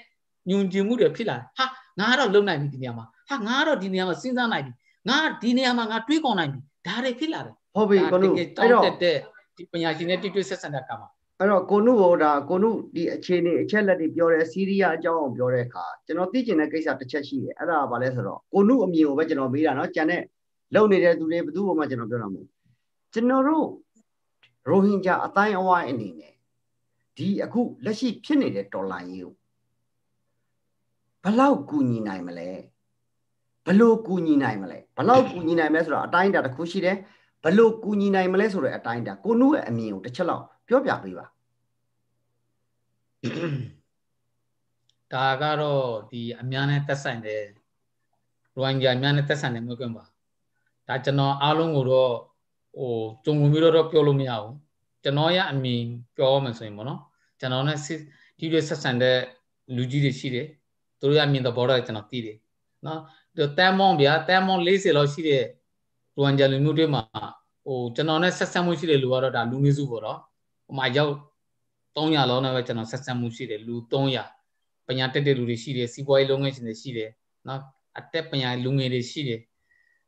S2: ညွန်ကျင်မှုတွေဖြစ်လာဟာငါကတော့လုံနိုင်ပြီဒီနေရာမှာဟာငါကတော့ဒီနေရာမှာစဉ်းစားနိုင်ပြီငါဒီနေရာမှာငါတွေးခေါ်နိုင်ပြီဒါတွေဖြစ်လာတယ်ဟုတ်ပြီကိုနုအဲ့တော့တဲ့ဒီပညာရှင်နဲ့တိတိဆက်ဆံတဲ့အခါမှာအဲ့တော့ကိုနုဘ
S1: ောဒါကိုနုဒီအခြေအနေအချက်လက်တွေပြောတယ်စီးရီးယားအကြောင်းအောင်ပြောတဲ့အခါကျွန်တော်သိကျင်တဲ့ကိစ္စတစ်ချက်ရှိတယ်အဲ့ဒါကဘာလဲဆိုတော့ကိုနုအမြင်ကိုပဲကျွန်တော်မေးတာနော်ကြံတဲ့လုံနေတဲ့သူတွေဘယ်သူ့ဘုံမှာကျွန်တော်ပြောတာမဟုတ်ကျွန်တော်တို့ရိုဟင်ဂျာအတိုင်းအဝိုင်းအနေနဲ့ဒီအခုလက်ရှိဖြစ်နေတဲ့တော်လှန်ရေးကိုဘလောက်ကူညီနိုင်မလဲဘလို့ကူညီနိုင်မလဲဘလောက်ကူညီနိုင်မလဲဆိုတော့အတိုင်းအတာတစ်ခုရှိတယ်ဘလို့ကူညီနိုင်မလဲဆိုတဲ့အတိုင်းဒါကိုနုရဲ့အမြင်ကိုတစ်ချက်လောက်ပြောပြပေးပါ
S2: ဒါကတော့ဒီအများနဲ့သက်ဆိုင်တယ်ရိုင်းကြအများနဲ့သက်ဆိုင်တယ်မျိုးကွန်းပါဒါကျွန်တော်အားလုံးကိုတော့ဟိုကြုံဝင်ပြီးတော့ပြောလို့မရဘူးကျွန်တော်ရအမြင်ပြောမှဆိုရင်ပေါ့နော်ကျွန်တော်နဲ့ဒီလိုဆက်ဆံတဲ့လူကြီးတွေရှိတယ်သူတို့ရမြင်သဘောတော့ကျွန်တော်သိတယ်နော်တန်မောင်ဗျာတန်မောင်40လောက်ရှိတဲ့ရိုဟန်ဂျာလူမျိုးတွေမှာဟိုကျွန်တော်နဲ့ဆက်ဆက်မှုရှိတဲ့လူကတော့ဒါလူမျိုးစုပေါ့နော်ဟိုမှာရောက်300လောက်နဲ့ပဲကျွန်တော်ဆက်ဆက်မှုရှိတယ်လူ300ပညာတက်တဲ့လူတွေရှိတယ်စီးပွားရေးလုပ်ငန်းရှင်တွေရှိတယ်နော်အတက်ပညာလူငယ်တွေရှိတယ်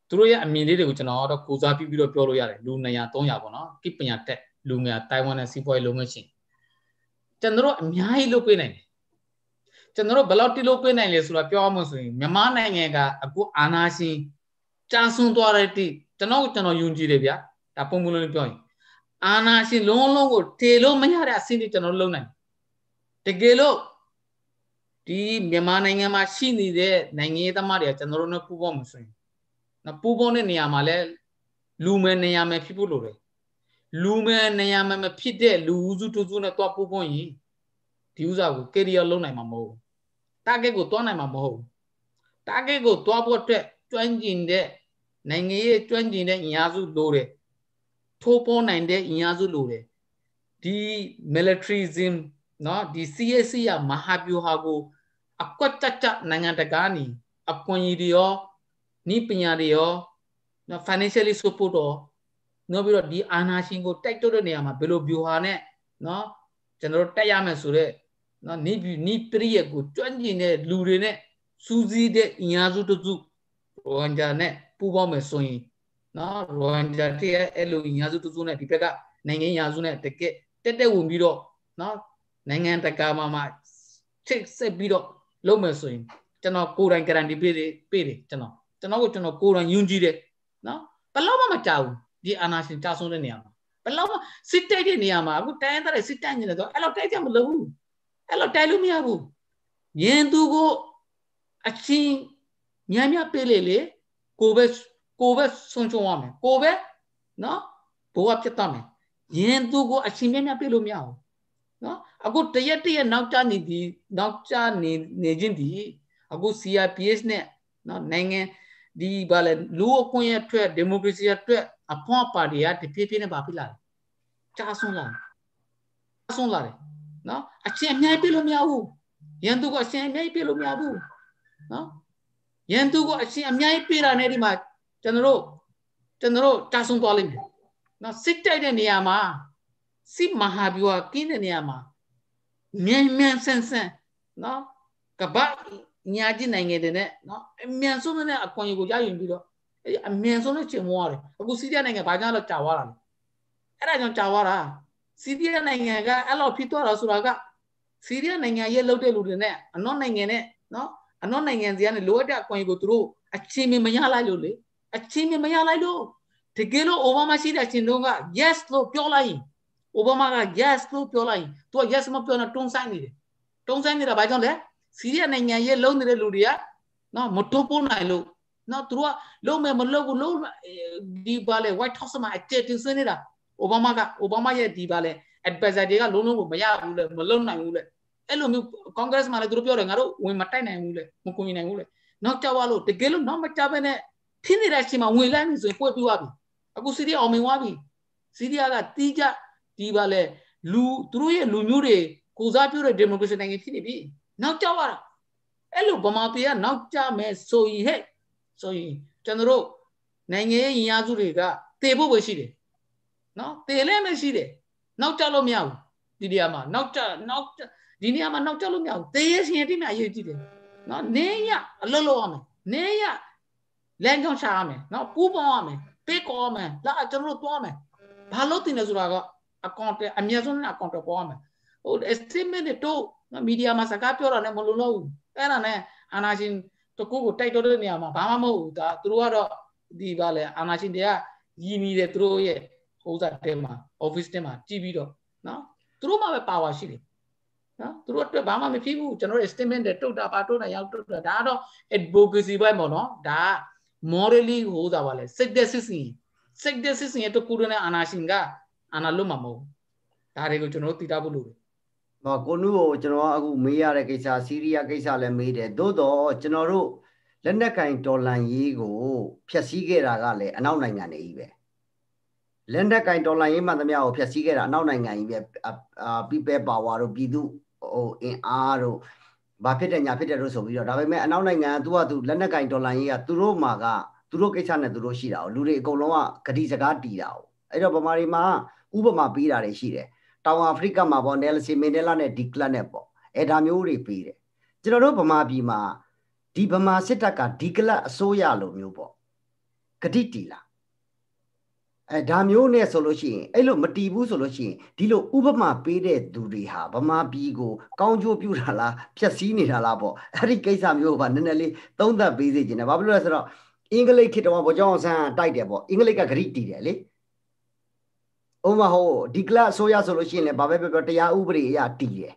S2: သူတို့ရဲ့အမြင်လေးတွေကိုကျွန်တော်ကတော့ကိုစားပြီးပြီးတော့ပြောလို့ရတယ်လူ900 300ပေါ့နော်ကိပညာတက်လူငယ်တိုင်ဝမ်နဲ့စီးပွားရေးလုပ်ငန်းရှင်ကျွန်တော်အများကြီးလုပ်ပေးနိုင်တယ်ကျွန်တော်ဘယ်လောက်တိလုပ်ပေးနိုင်လဲဆိုတာပြောမှဆိုရင်မြန်မာနိုင်ငံကအခုအာဏာရှင်ကြာဆုံးသွားတဲ့တိကျွန်တော်ကျွန်တော်ယုံကြည်တယ်ဗျာဒါပုံပုံလုံးပြောရင်အာနာရှင်လုံးလုံးကိုထေလို့မရတဲ့အဆင့်တွေကျွန်တော်လုံးနိုင်တကယ်လို့ဒီမြန်မာနိုင်ငံမှာရှိနေတဲ့နိုင်ငံရေးသမားတွေကကျွန်တော်တို့နဲ့ပူးပေါင်းမှဆိုရင်နော်ပူးပေါင်းတဲ့နေရာမှာလဲလူမဲ့နေရာမဲ့ဖြစ်ဖို့လိုတယ်လူမဲ့နေရာမဲ့မဖြစ်တဲ့လူဦးစုတူစုနဲ့တွားပူးပေါင်းရင်ဒီဥစ္စာကို career လုံးနိုင်မှာမဟုတ်ဘူး target ကိုတွားနိုင်မှာမဟုတ်ဘူး target ကိုတွားဖို့အတွက်ကျွမ်းကျင်တဲ့နိုင်ငံရေးကျွမ်းကျင်တဲ့အင်အားစုလိုတယ်ထိုးပေါနိုင်တဲ့အင်အားစုလိုတယ်ဒီ militarism เนาะဒီ CSC ရမဟာဗျူဟာကိုအကွက်တက်တက်နိုင်ငံတကာနေအကွန်ကြီးတွေရောနိပညာတွေရောเนาะ financially support တော့နောက်ပြီးတော့ဒီအာနာရှင်ကိုတိုက်တွတ်တဲ့နေရာမှာဘယ်လိုဗျူဟာနဲ့เนาะကျွန်တော်တို့တက်ရမယ်ဆိုတော့เนาะနိနိပရိယကိုကြွန့်ကျင်တဲ့လူတွေနဲ့စူးစီးတဲ့အင်အားစုတစ်စုရိုဟန်ဂျာနဲ့ပူးပေါင်းမယ်ဆိုရင်နော်ရိုဟန်ဂျာတည်းအဲ့လိုညာစုတူစုနဲ့ဒီဘက်ကနိုင်ငံညာစုနဲ့တကက်တက်တက်ဝင်ပြီးတော့နော်နိုင်ငံတကာမှာမှာထိဆက်ပြီးတော့လုပ်မယ်ဆိုရင်ကျွန်တော်ကိုယ်တိုင် guarantee ပေးတယ်ပေးတယ်ကျွန်တော်ကျွန်တော်ကိုကျွန်တော်ကိုယ်တိုင်ယုံကြည်တယ်နော်ဘယ်တော့မှမကြောက်ဘူးဒီအာနာရှင်ကြာဆုံးတဲ့နေရာမှာဘယ်တော့မှစစ်တိုက်တဲ့နေရာမှာအခုတိုင်းသားတဲ့စစ်တိုက်နေတယ်ဆိုအဲ့လိုတိုက်ကြမလုပ်ဘူးအဲ့လိုတိုက်လို့မရဘူးမြင်သူကိုအချင်းမြန်မြန်ပေးလေလေကိုပဲကိုပဲဆုံးချုံရမယ်ကိုပဲနော်ဘိုးကပြတ်တတ်မယ်ရင်သူကိုအချိန်မြန်မြန်ပေးလို့မရဘူးနော်အခုတရက်တရက်နောက်ကျနေဒီနောက်ကျနေနေချင်းဒီအခု CRPS နဲ့နော်နိုင်ငံဒီဘာလဲလူအခွင့်ရအတွက်ဒီမိုကရေစီအတွက်အခွင့်အပါတွေကတဖြည်းဖြည်းနဲ့ပါဖြစ်လာတယ်ကြာဆုံးလာတယ်ဆုံးလာတယ်နော်အချင်းအများကြီးပြလို့မရဘူးရန်သူကအချင်းအများကြီးပြလို့မရဘူးနော်ယန္တုကိုအရှင်အများကြီးပေးတာနဲ့ဒီမှာကျွန်တော်တို့ကျွန်တော်တို့တာဆုံသွားလိမ့်မယ်နော်စစ်တိုက်တဲ့နေရာမှာစစ်မဟာဗျူဟာကင်းတဲ့နေရာမှာမြန်မြန်ဆန်ဆန်နော်ကဘာညာကြီးနိုင်ငံတွေနဲ့နော်အမြန်ဆုံးနဲ့အခွင့်အရေးကိုရယူပြီးတော့အမြန်ဆုံးနဲ့ချိန်မွားတယ်အခုစီးရီးယားနိုင်ငံဘာကြောင့်လဲကြာသွားတာလဲအဲ့ဒါကြောင့်ကြာသွားတာစီးရီးယားနိုင်ငံကအဲ့လိုဖြစ်သွားတာဆိုတာကစီးရီးယားနိုင်ငံရဲ့လုပ်တဲ့လူတွေနဲ့အနောက်နိုင်ငံနဲ့နော်အနောက်နိုင်ငံစီကနေလိုအပ်တဲ့အခွင့်အရေးကိုသူတို့အချင်းမမရလိုက်လို့လေအချင်းမမရလိုက်လို့တကယ်လို့အိုဘားမားရှိတဲ့အချင်းတို့က yes လို့ပြောလိုက်ရင်အိုဘားမားက yes လို့ပြောလိုက်ရင်သူက yes မပြောနဲ့တွန်းဆိုင်နေတယ်တွန်းဆိုင်နေတာဘာကြောင့်လဲစီးရီးယားနိုင်ငံရဲ့လုံနေတဲ့လူတွေကနော်မတွန်းပို့နိုင်လို့နော်သူတို့ကလုံမယ်မလုံဘူးလုံဒီပါလေ white house မှာအတက်တင်ဆွေးနေတာအိုဘားမားကအိုဘားမားရဲ့ဒီပါလေ advisor တွေကလုံးလုံးကိုမရဘူးလေမလုံနိုင်ဘူးလေအဲ့လိုမျိုးကွန်ဂရက်မှာလည်းသူတို့ပြောတယ်ငါတို့ဝင်မတိုက်နိုင်ဘူးလေမကူညီနိုင်ဘူးလေနောက်ကြပါလို့တကယ်လို့နောက်မကြပဲနဲ့ဖြစ်နေတဲ့အချိန်မှာဝင်လိုက်ပြီဆိုရင်ပွဲပြီးသွားပြီအခုစီးရီးအောင်မြင်သွားပြီစီးရီးကတီးကြဒီပါလေလူသူတို့ရဲ့လူမျိုးတွေကိုစားပြုတဲ့ဒီမိုကရေစီနိုင်ငံဖြစ်နေပြီနောက်ကြပါလားအဲ့လိုဗမာပြည်ကနောက်ကြမယ်ဆိုရင်ဟဲ့ဆိုရင်ကျွန်တော်တို့နိုင်ငံရေးရင်အားစုတွေကတည်ဖို့ပဲရှိတယ်နော်တည်လည်းမရှိတယ်နောက်ကြလို့မရဘူးဒီနေရာမှာနောက်ကြနောက်ဒီနေရာမှာနောက်ကျလို့မရဘူးသေရရှင်ရတိမြအရေးကြီးတယ်နော်နင်းရအလွတ်လောက်ရမယ်နင်းရလမ်းကြောင်းရှာရမယ်နော်ပူပေါင်းရမယ်ပေးကောရမယ်လာကျွန်တော်တို့သွားမယ်ဘာလို့တင်လဲဆိုတာက account အမြဲဆုံးနဲ့ account ပေါ်ရမယ်ဟို estimate တို့မီဒီယာမှာစကားပြောတာလည်းမလုံလောက်ဘူးအဲ့ဒါနဲ့အာနာရှင်တကူကိုတိုက်တော်တဲ့နေရာမှာဘာမှမဟုတ်ဘူးဒါသူတို့ကတော့ဒီပါလေအာနာရှင်တွေကရည်နေတယ်သူတို့ရဲ့ဟိုးစားတဲမှာ office တဲမှာကြည့်ပြီးတော့နော်သူတို့မှပဲ power ရှိတယ်နော်သူတို့အတွက်ဘာမှမဖြစ်ဘူးကျွန်တော်တို့ statement တွေတုတ်တာပါတုတ်တာရောက်တုတ်တာဒါကတော့ advocacy ဘက်ပေါ့နော်ဒါ morally ဟိုးတာပါလဲစိတ်သက်စစ်စင်စိတ်သက်စစ်စင်ရဲ့တကူတဲ့အာနာရှင်ကအာနာလွတ်မှာမဟုတ်ဒါတွေကိုကျွန်တော်တို့သိတာဖို့လိုတယ်
S1: မကိုနုကိုကျွန်တော်အခုမေးရတဲ့ကိစ္စစီးရီးယားကိစ္စလည်းမေးတယ်သို့တော့ကျွန်တော်တို့လက်နက်ကင်ဒေါ်လန်ရေးကိုဖျက်ဆီးခဲ့တာကလည်းအနောက်နိုင်ငံတွေကြီးပဲလန်ဒက်ကင်ဒေါ်လာရင်းမှသမျှကိုဖျက်ဆီးခဲ့တာအနောက်နိုင်ငံကြီးပဲအာပီပယ်ပါဝါတို့ပြည်သူဟိုအင်အားတို့ဘာဖြစ်တယ်ညာဖြစ်တယ်လို့ဆိုပြီးတော့ဒါပေမဲ့အနောက်နိုင်ငံကသူကသူလက်နက်ကင်ဒေါ်လာရင်းကသူတို့မှာကသူတို့ကိစ္စနဲ့သူတို့ရှိတာ哦လူတွေအကုန်လုံးကဂတိစကားတီးတာ哦အဲ့တော့ဗမာတွေမှာဥပမာပေးတာတွေရှိတယ်တောင်အာဖရိကမှာပေါ့နယ်လစီမင်ဒဲလာနဲ့ဒီကလပ်နဲ့ပေါ့အဲဒါမျိုးတွေပေးတယ်ကျွန်တော်တို့ဗမာပြည်မှာဒီဗမာစစ်တပ်ကဒီကလပ်အစိုးရလိုမျိုးပေါ့ဂတိတီလာအဲဒါမျိုးနဲ့ဆိုလို့ရှိရင်အဲ့လိုမတီးဘူးဆိုလို့ရှိရင်ဒီလိုဥပမာပေးတဲ့သူတွေဟာဗမာပြည်ကိုကောင်းကျိုးပြုတာလားဖျက်ဆီးနေတာလားပေါ့အဲ့ဒီကိစ္စမျိုးကနည်းနည်းလေးသုံးသပ်ပေးစေချင်တယ်ဘာဖြစ်လို့လဲဆိုတော့အင်္ဂလိပ်ခေတ်တော်ဘောကျောင်းဆန်းတိုက်တယ်ပေါ့အင်္ဂလိပ်ကဂရိတီးတယ်လေဥပမာဟိုဒီကလအစိုးရဆိုလို့ရှိရင်လည်းဘာပဲပြောပြောတရားဥပဒေအရတီးတယ်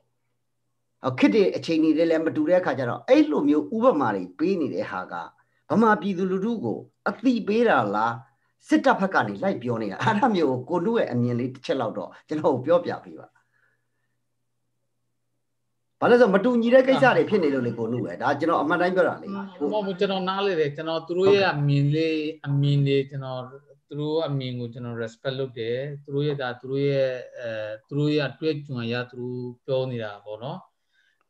S1: ခစ်တွေအချိန်တွေလည်းမတူတဲ့အခါကျတော့အဲ့လိုမျိုးဥပမာတွေပေးနေတဲ့ဟာကဗမာပြည်သူလူထုကိုအတိပေးတာလားစစ်တပ်ဘက်ကနေလိုက်ပြောနေတာအဲ့ဒါမျိုးကိုတို့ရဲ့အမြင်လေးတစ်ချက်လောက်တော့ကျွန်တော်ပြောပြပေးပါဘာလဲဆိုမတူညီတဲ့ကိစ္စတွေဖြစ်နေလို့လေကိုလို့ပဲဒါကျွန်တော်အမှန်တိုင်းပြောတာလေ
S2: ဟုတ်ပါဘူးကျွန်တော်နားလေတယ်ကျွန်တော်သူတို့ရဲ့အမြင်လေးအမြင်လေးကျွန်တော်သူတို့အမြင်ကိုကျွန်တော် respect လုပ်တယ်သူတို့ရဲ့ဒါသူတို့ရဲ့အဲသူတို့ရဲ့တွေ့ကြုံရသူတို့ပြောနေတာပေါ့နော်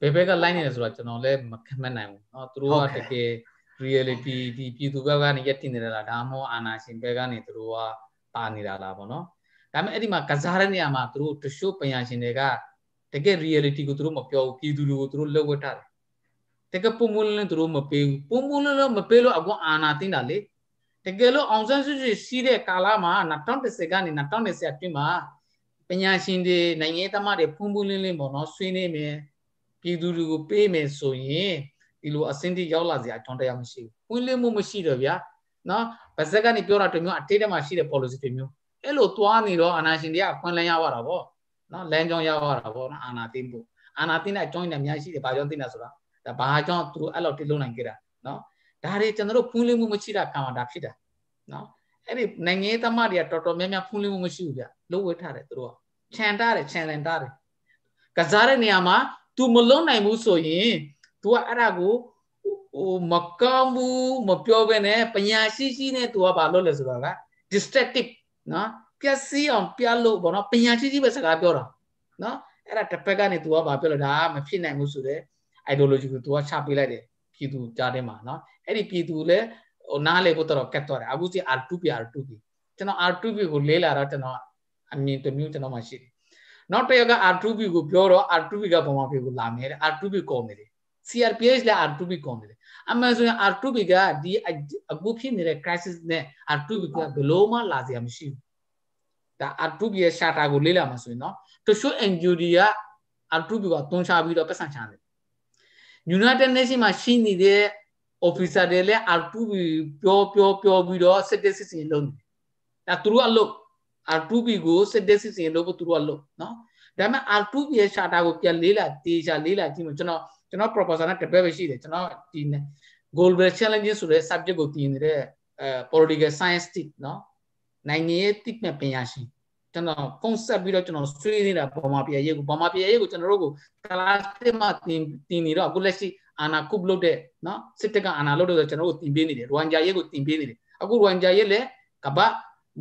S2: ဘယ်ဘက်က line နေလဲဆိုတော့ကျွန်တော်လည်းမခံမနိုင်ဘူးเนาะသူတို့ကတကယ် reality ဒီပြည်သူဘက်ကနေရက်တည်နေတယ်လားဒါမှမဟုတ်အာဏာရှင်ဘက်ကနေသူတို့ကပါနေတာလားပေါ့နော်ဒါပေမဲ့အဲ့ဒီမှာကစားတဲ့နေရာမှာသူတို့တရှို့ပညာရှင်တွေကတကယ် reality ကိုသူတို့မပြောဘူးပြည်သူတွေကိုသူတို့လက်ဝတ်ထားတယ်တကယ်ပုံမလုံးသူတို့မပေးဘူးပုံမလုံးမပေးလို့အကောင်အာဏာသိမ်းတာလေတကယ်လို့အောင်ဆန်းစုကြည်ရှိတဲ့ကာလမှာ2010ကနေ2020အတွင်းမှာပညာရှင်တွေနိုင်ငံသမားတွေဖုန်ဖုန်လင်းလင်းပေါ့နော်ဆွေးနွေးမယ်ပြည်သူတွေကိုပေးမယ်ဆိုရင်ဒီလိုအစင်းတိရောက်လာစရာအကြောင်းတရားမရှိဘူးဝင်လင်းမှုမရှိတော့ဗျာနော်ဗဇက်ကနေပြောတာတမျိုးအတိတ်ထဲမှာရှိတဲ့ policy တွေမျိုးအဲ့လိုသွားနေတော့အာနာရှင်တွေကဖွင့်လန်းရပါတာပေါ့နော်လမ်းကြောင်းရပါတာပေါ့နော်အာနာသိမ့်ဖို့အာနာသိမ့်တဲ့အကြောင်းတွေအများရှိတယ်ဘာကြောင့်သိနေဆိုတာဒါဘာကြောင့်သူတို့အဲ့လောက်တိလုံးနိုင်ကြတာနော်ဒါတွေကျွန်တော်တို့ဖွင့်လင်းမှုမရှိတာခံရတာဖြစ်တာနော်အဲ့ဒီနိုင်ငံရေးသမားတွေကတော်တော်များများဖွင့်လင်းမှုမရှိဘူးဗျလိုဝဲထားတယ်သူတို့ကခြံတားတယ်ခြံလန်တားတယ်ကစားတဲ့နေရာမှာ तू မလုံးနိုင်ဘူးဆိုရင် तू ကအဲ့ဒါကိုဟိုမကောင်းဘူးမပြောဘဲနဲ့ပညာရှိရှိနဲ့ तू ကဘာလုပ်လဲဆိုတော့က distractive နော်ပြက်စီးအောင်ပြလို့ပေါ့နော်ပညာရှိရှိပဲစကားပြောတာနော်အဲ့ဒါတစ်ဖက်ကနေ तू ကဘာပြောလို့ဒါမဖြစ်နိုင်ဘူးဆိုတဲ့ ideology ကို तू ကချပေးလိုက်တယ်ပြည်သူကြားထဲမှာနော်အဲ့ဒီပြည်သူလည်းဟိုနားလေပို့တော့ကတ်သွားတယ်အခုစီ R2P R2P ကျွန်တော် R2P ကိုလေးလာတော့ကျွန်တော်အမြင်တစ်မျိုးကျွန်တော်မှရှိတယ်နောက်တစ်ယောက်က R2P ကိုပြောတော့ R2P ကပုံမှန်ဖြစ်ကိုလာမယ်တဲ့ R2P ကုန်တယ် CRPH လဲ R2B ကုန်တယ်အမှန်ဆိုရင် R2B ကဒီအခုဖြစ်နေတဲ့ crisis နဲ့ R2B ကဘယ်လိုမှလာစရာမရှိဘူးဒါ R2B ရဲ့ charter ကိုလေ့လာမှဆိုရင်နော်တချို့ NGO တွေက R2B ကိုတွန်းချပြီးတော့ပတ်စံချတယ် United Nations မှာရှိနေတဲ့ officer တွေလည်း R2B ပြောပြောပြောပြီးတော့ statistics တွေလုပ်နေတယ်ဒါသူတို့အလုပ် R2B ကို statistics တွေလုပ်ဖို့သူတို့အလုပ်နော်ဒါပေမဲ့ R2B ရဲ့ charter ကိုပြန်လေးလာတေချာလေးလာကြည့်မှကျွန်တော်ကျွန်တော် professor နဲ့တပည့်ပဲရှိတယ်ကျွန်တော်ဒီ global challenges ဆိုတဲ့ subject ကိုတင်နေတဲ့အဲ political science တိနော်နိုင်ငံရေးတိမဲ့ပညာရှင်ကျွန်တော်ဖုန်းဆက်ပြီးတော့ကျွန်တော်ဆွေးနေတာဗမာပြည်ရေးကိုဗမာပြည်ရေးကိုကျွန်တော်တို့ကို class 1မှာတင်တင်နေတော့အခုလက်ရှိအာနာကုပ်လုပ်တဲ့နော်စစ်တက်ကအာနာလုပ်တဲ့ဆိုကျွန်တော်တို့တင်ပေးနေတယ်ရန်ဂျာရေးကိုတင်ပေးနေတယ်အခုရန်ဂျာရေးလည်းကဘာ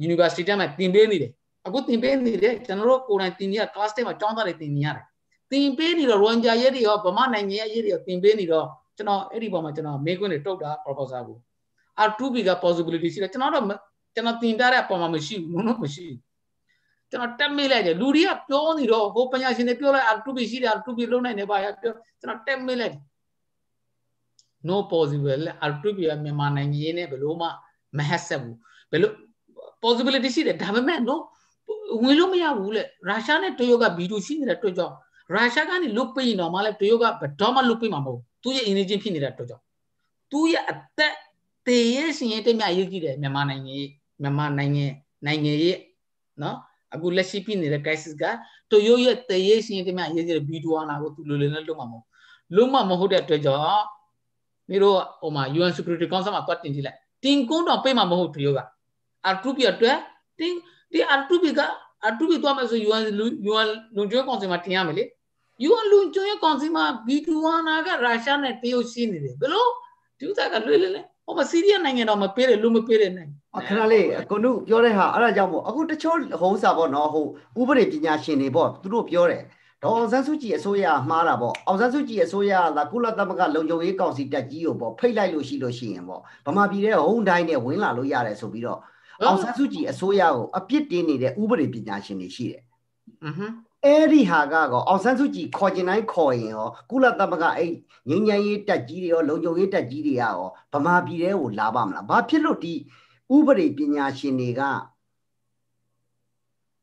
S2: university တက်မှာတင်ပေးနေတယ်အခုတင်ပေးနေတယ်ကျွန်တော်တို့ကိုယ်တိုင်တင်နေရ class 1မှာကျောင်းသားတွေတင်နေရတယ်င်ပေးနေတော့ရွန်ဂျာရဲတွေရောဗမာနိုင်ငံရဲ့ရဲတွေရောတင်ပေးနေတော့ကျွန်တော်အဲ့ဒီပေါ်မှာကျွန်တော်မေးခွန်းတွေတုတ်တာ professor ကို R2B က possibility ရှိတယ်ကျွန်တော်တော့ကျွန်တော်တင်တာတဲ့အပေါ်မှာမရှိဘူးမဟုတ်မရှိဘူးကျွန်တော်တက်မေ့လိုက်တယ်လူတွေကပြောနေတော့ဟိုပညာရှင်တွေပြောလိုက် R2B ရှိတယ် R2B လုံးနိုင်တယ်ပါရပြောကျွန်တော်တက်မေ့လိုက် no possible R2B ကမြန်မာနိုင်ငံရေးနဲ့ဘယ်လို့မှမဟက်ဆက်ဘူးဘယ်လို့ possibility ရှိတယ်ဒါပေမဲ့ no ဝင်လို့မရဘူးလေရုရှားနဲ့တရုတ်က B2 ရှိနေတဲ့အတွက်ကြောင့်ရုရှားကနေလွတ်ပြီးတော့မှလည်းတရုတ်ကဘယ်တော့မှလွတ်ပြီးမှာမဟုတ်သူရဲ့အင်ဂျင်ဖြစ်နေတဲ့အတွက်ကြောင့်သူရဲ့အသက်တည်ရရှင်ရဲ့တက်မြအရေးကြီးတယ်မြန်မာနိုင်ငံရဲ့မြန်မာနိုင်ငံနိုင်ငံရဲ့နော်အခုလက်ရှိဖြစ်နေတဲ့ crisis ကတရုတ်ရဲ့တည်ရရှင်ရဲ့တက်မြအရေးကြီးတဲ့ဘီဒူဝါနာကိုသူလိုလိုနဲ့လွတ်မှာမဟုတ်လွတ်မှာမဟုတ်တဲ့အတွက်ကြောင့်မင်းတို့ဟိုမှာ UN Security Council မှာသွားတင်ကြည့်လိုက်တင်ကုန်းတော့ပြေးမှာမဟုတ်တရုတ်က R2P အတွက်တင်ဒီ R2P ကအတူတူသွားမယ်ဆို UN UN လုံကျွေးကောင်စီမှာတင်ရမယ်လေ UN လုံကျွေးကောင်စီမှာ B21 ကရုရှားနဲ့တရုတ်ရှိနေတယ်ဘယ်လိုဒုသကလွေ့လေလေဟောမစီးရီးယားနိုင်ငံတော်မပေးတယ်လူမပေးတယ်နိုင်အ
S1: ခဏလေးကိုနုပြောတဲ့ဟာအဲ့ဒါကြောင့်မို့အခုတချို့ဟုံးစာပေါ့နော်ဟုတ်ဥပဒေပညာရှင်တွေပေါ့သူတို့ပြောတယ်ဒေါ်အောင်ဆန်းစုကြည်အစိုးရမှားတာပေါ့အောင်ဆန်းစုကြည်အစိုးရကကုလသမဂ္ဂလုံခြုံရေးကောင်စီတက်ကြီးကိုပေါ့ဖိတ်လိုက်လို့ရှိလို့ရှိရင်ပေါ့ဗမာပြည်ရဲ့ဟုံးတိုင်းနဲ့ဝင်လာလို့ရတယ်ဆိုပြီးတော့အောင်ဆန်းစုကြည်အစိုးရကိုအပြစ်တင်နေတဲ့ဥပဒေပညာရှင်တွေရှိတယ်။အင်းဟအဲ့ဒီဟာကတော့အောင်ဆန်းစုကြည်ခေါ်ကျင်တိုင်းခေါ်ရင်ရောကုလသမဂ္ဂအဲ့ငင်းငယ်ရေးတက်ကြီးတွေရောလုံခြုံရေးတက်ကြီးတွေရောဗမာပြည်ထဲကိုလာပါမလား။ဘာဖြစ်လို့ဒီဥပဒေပညာရှင်တွေက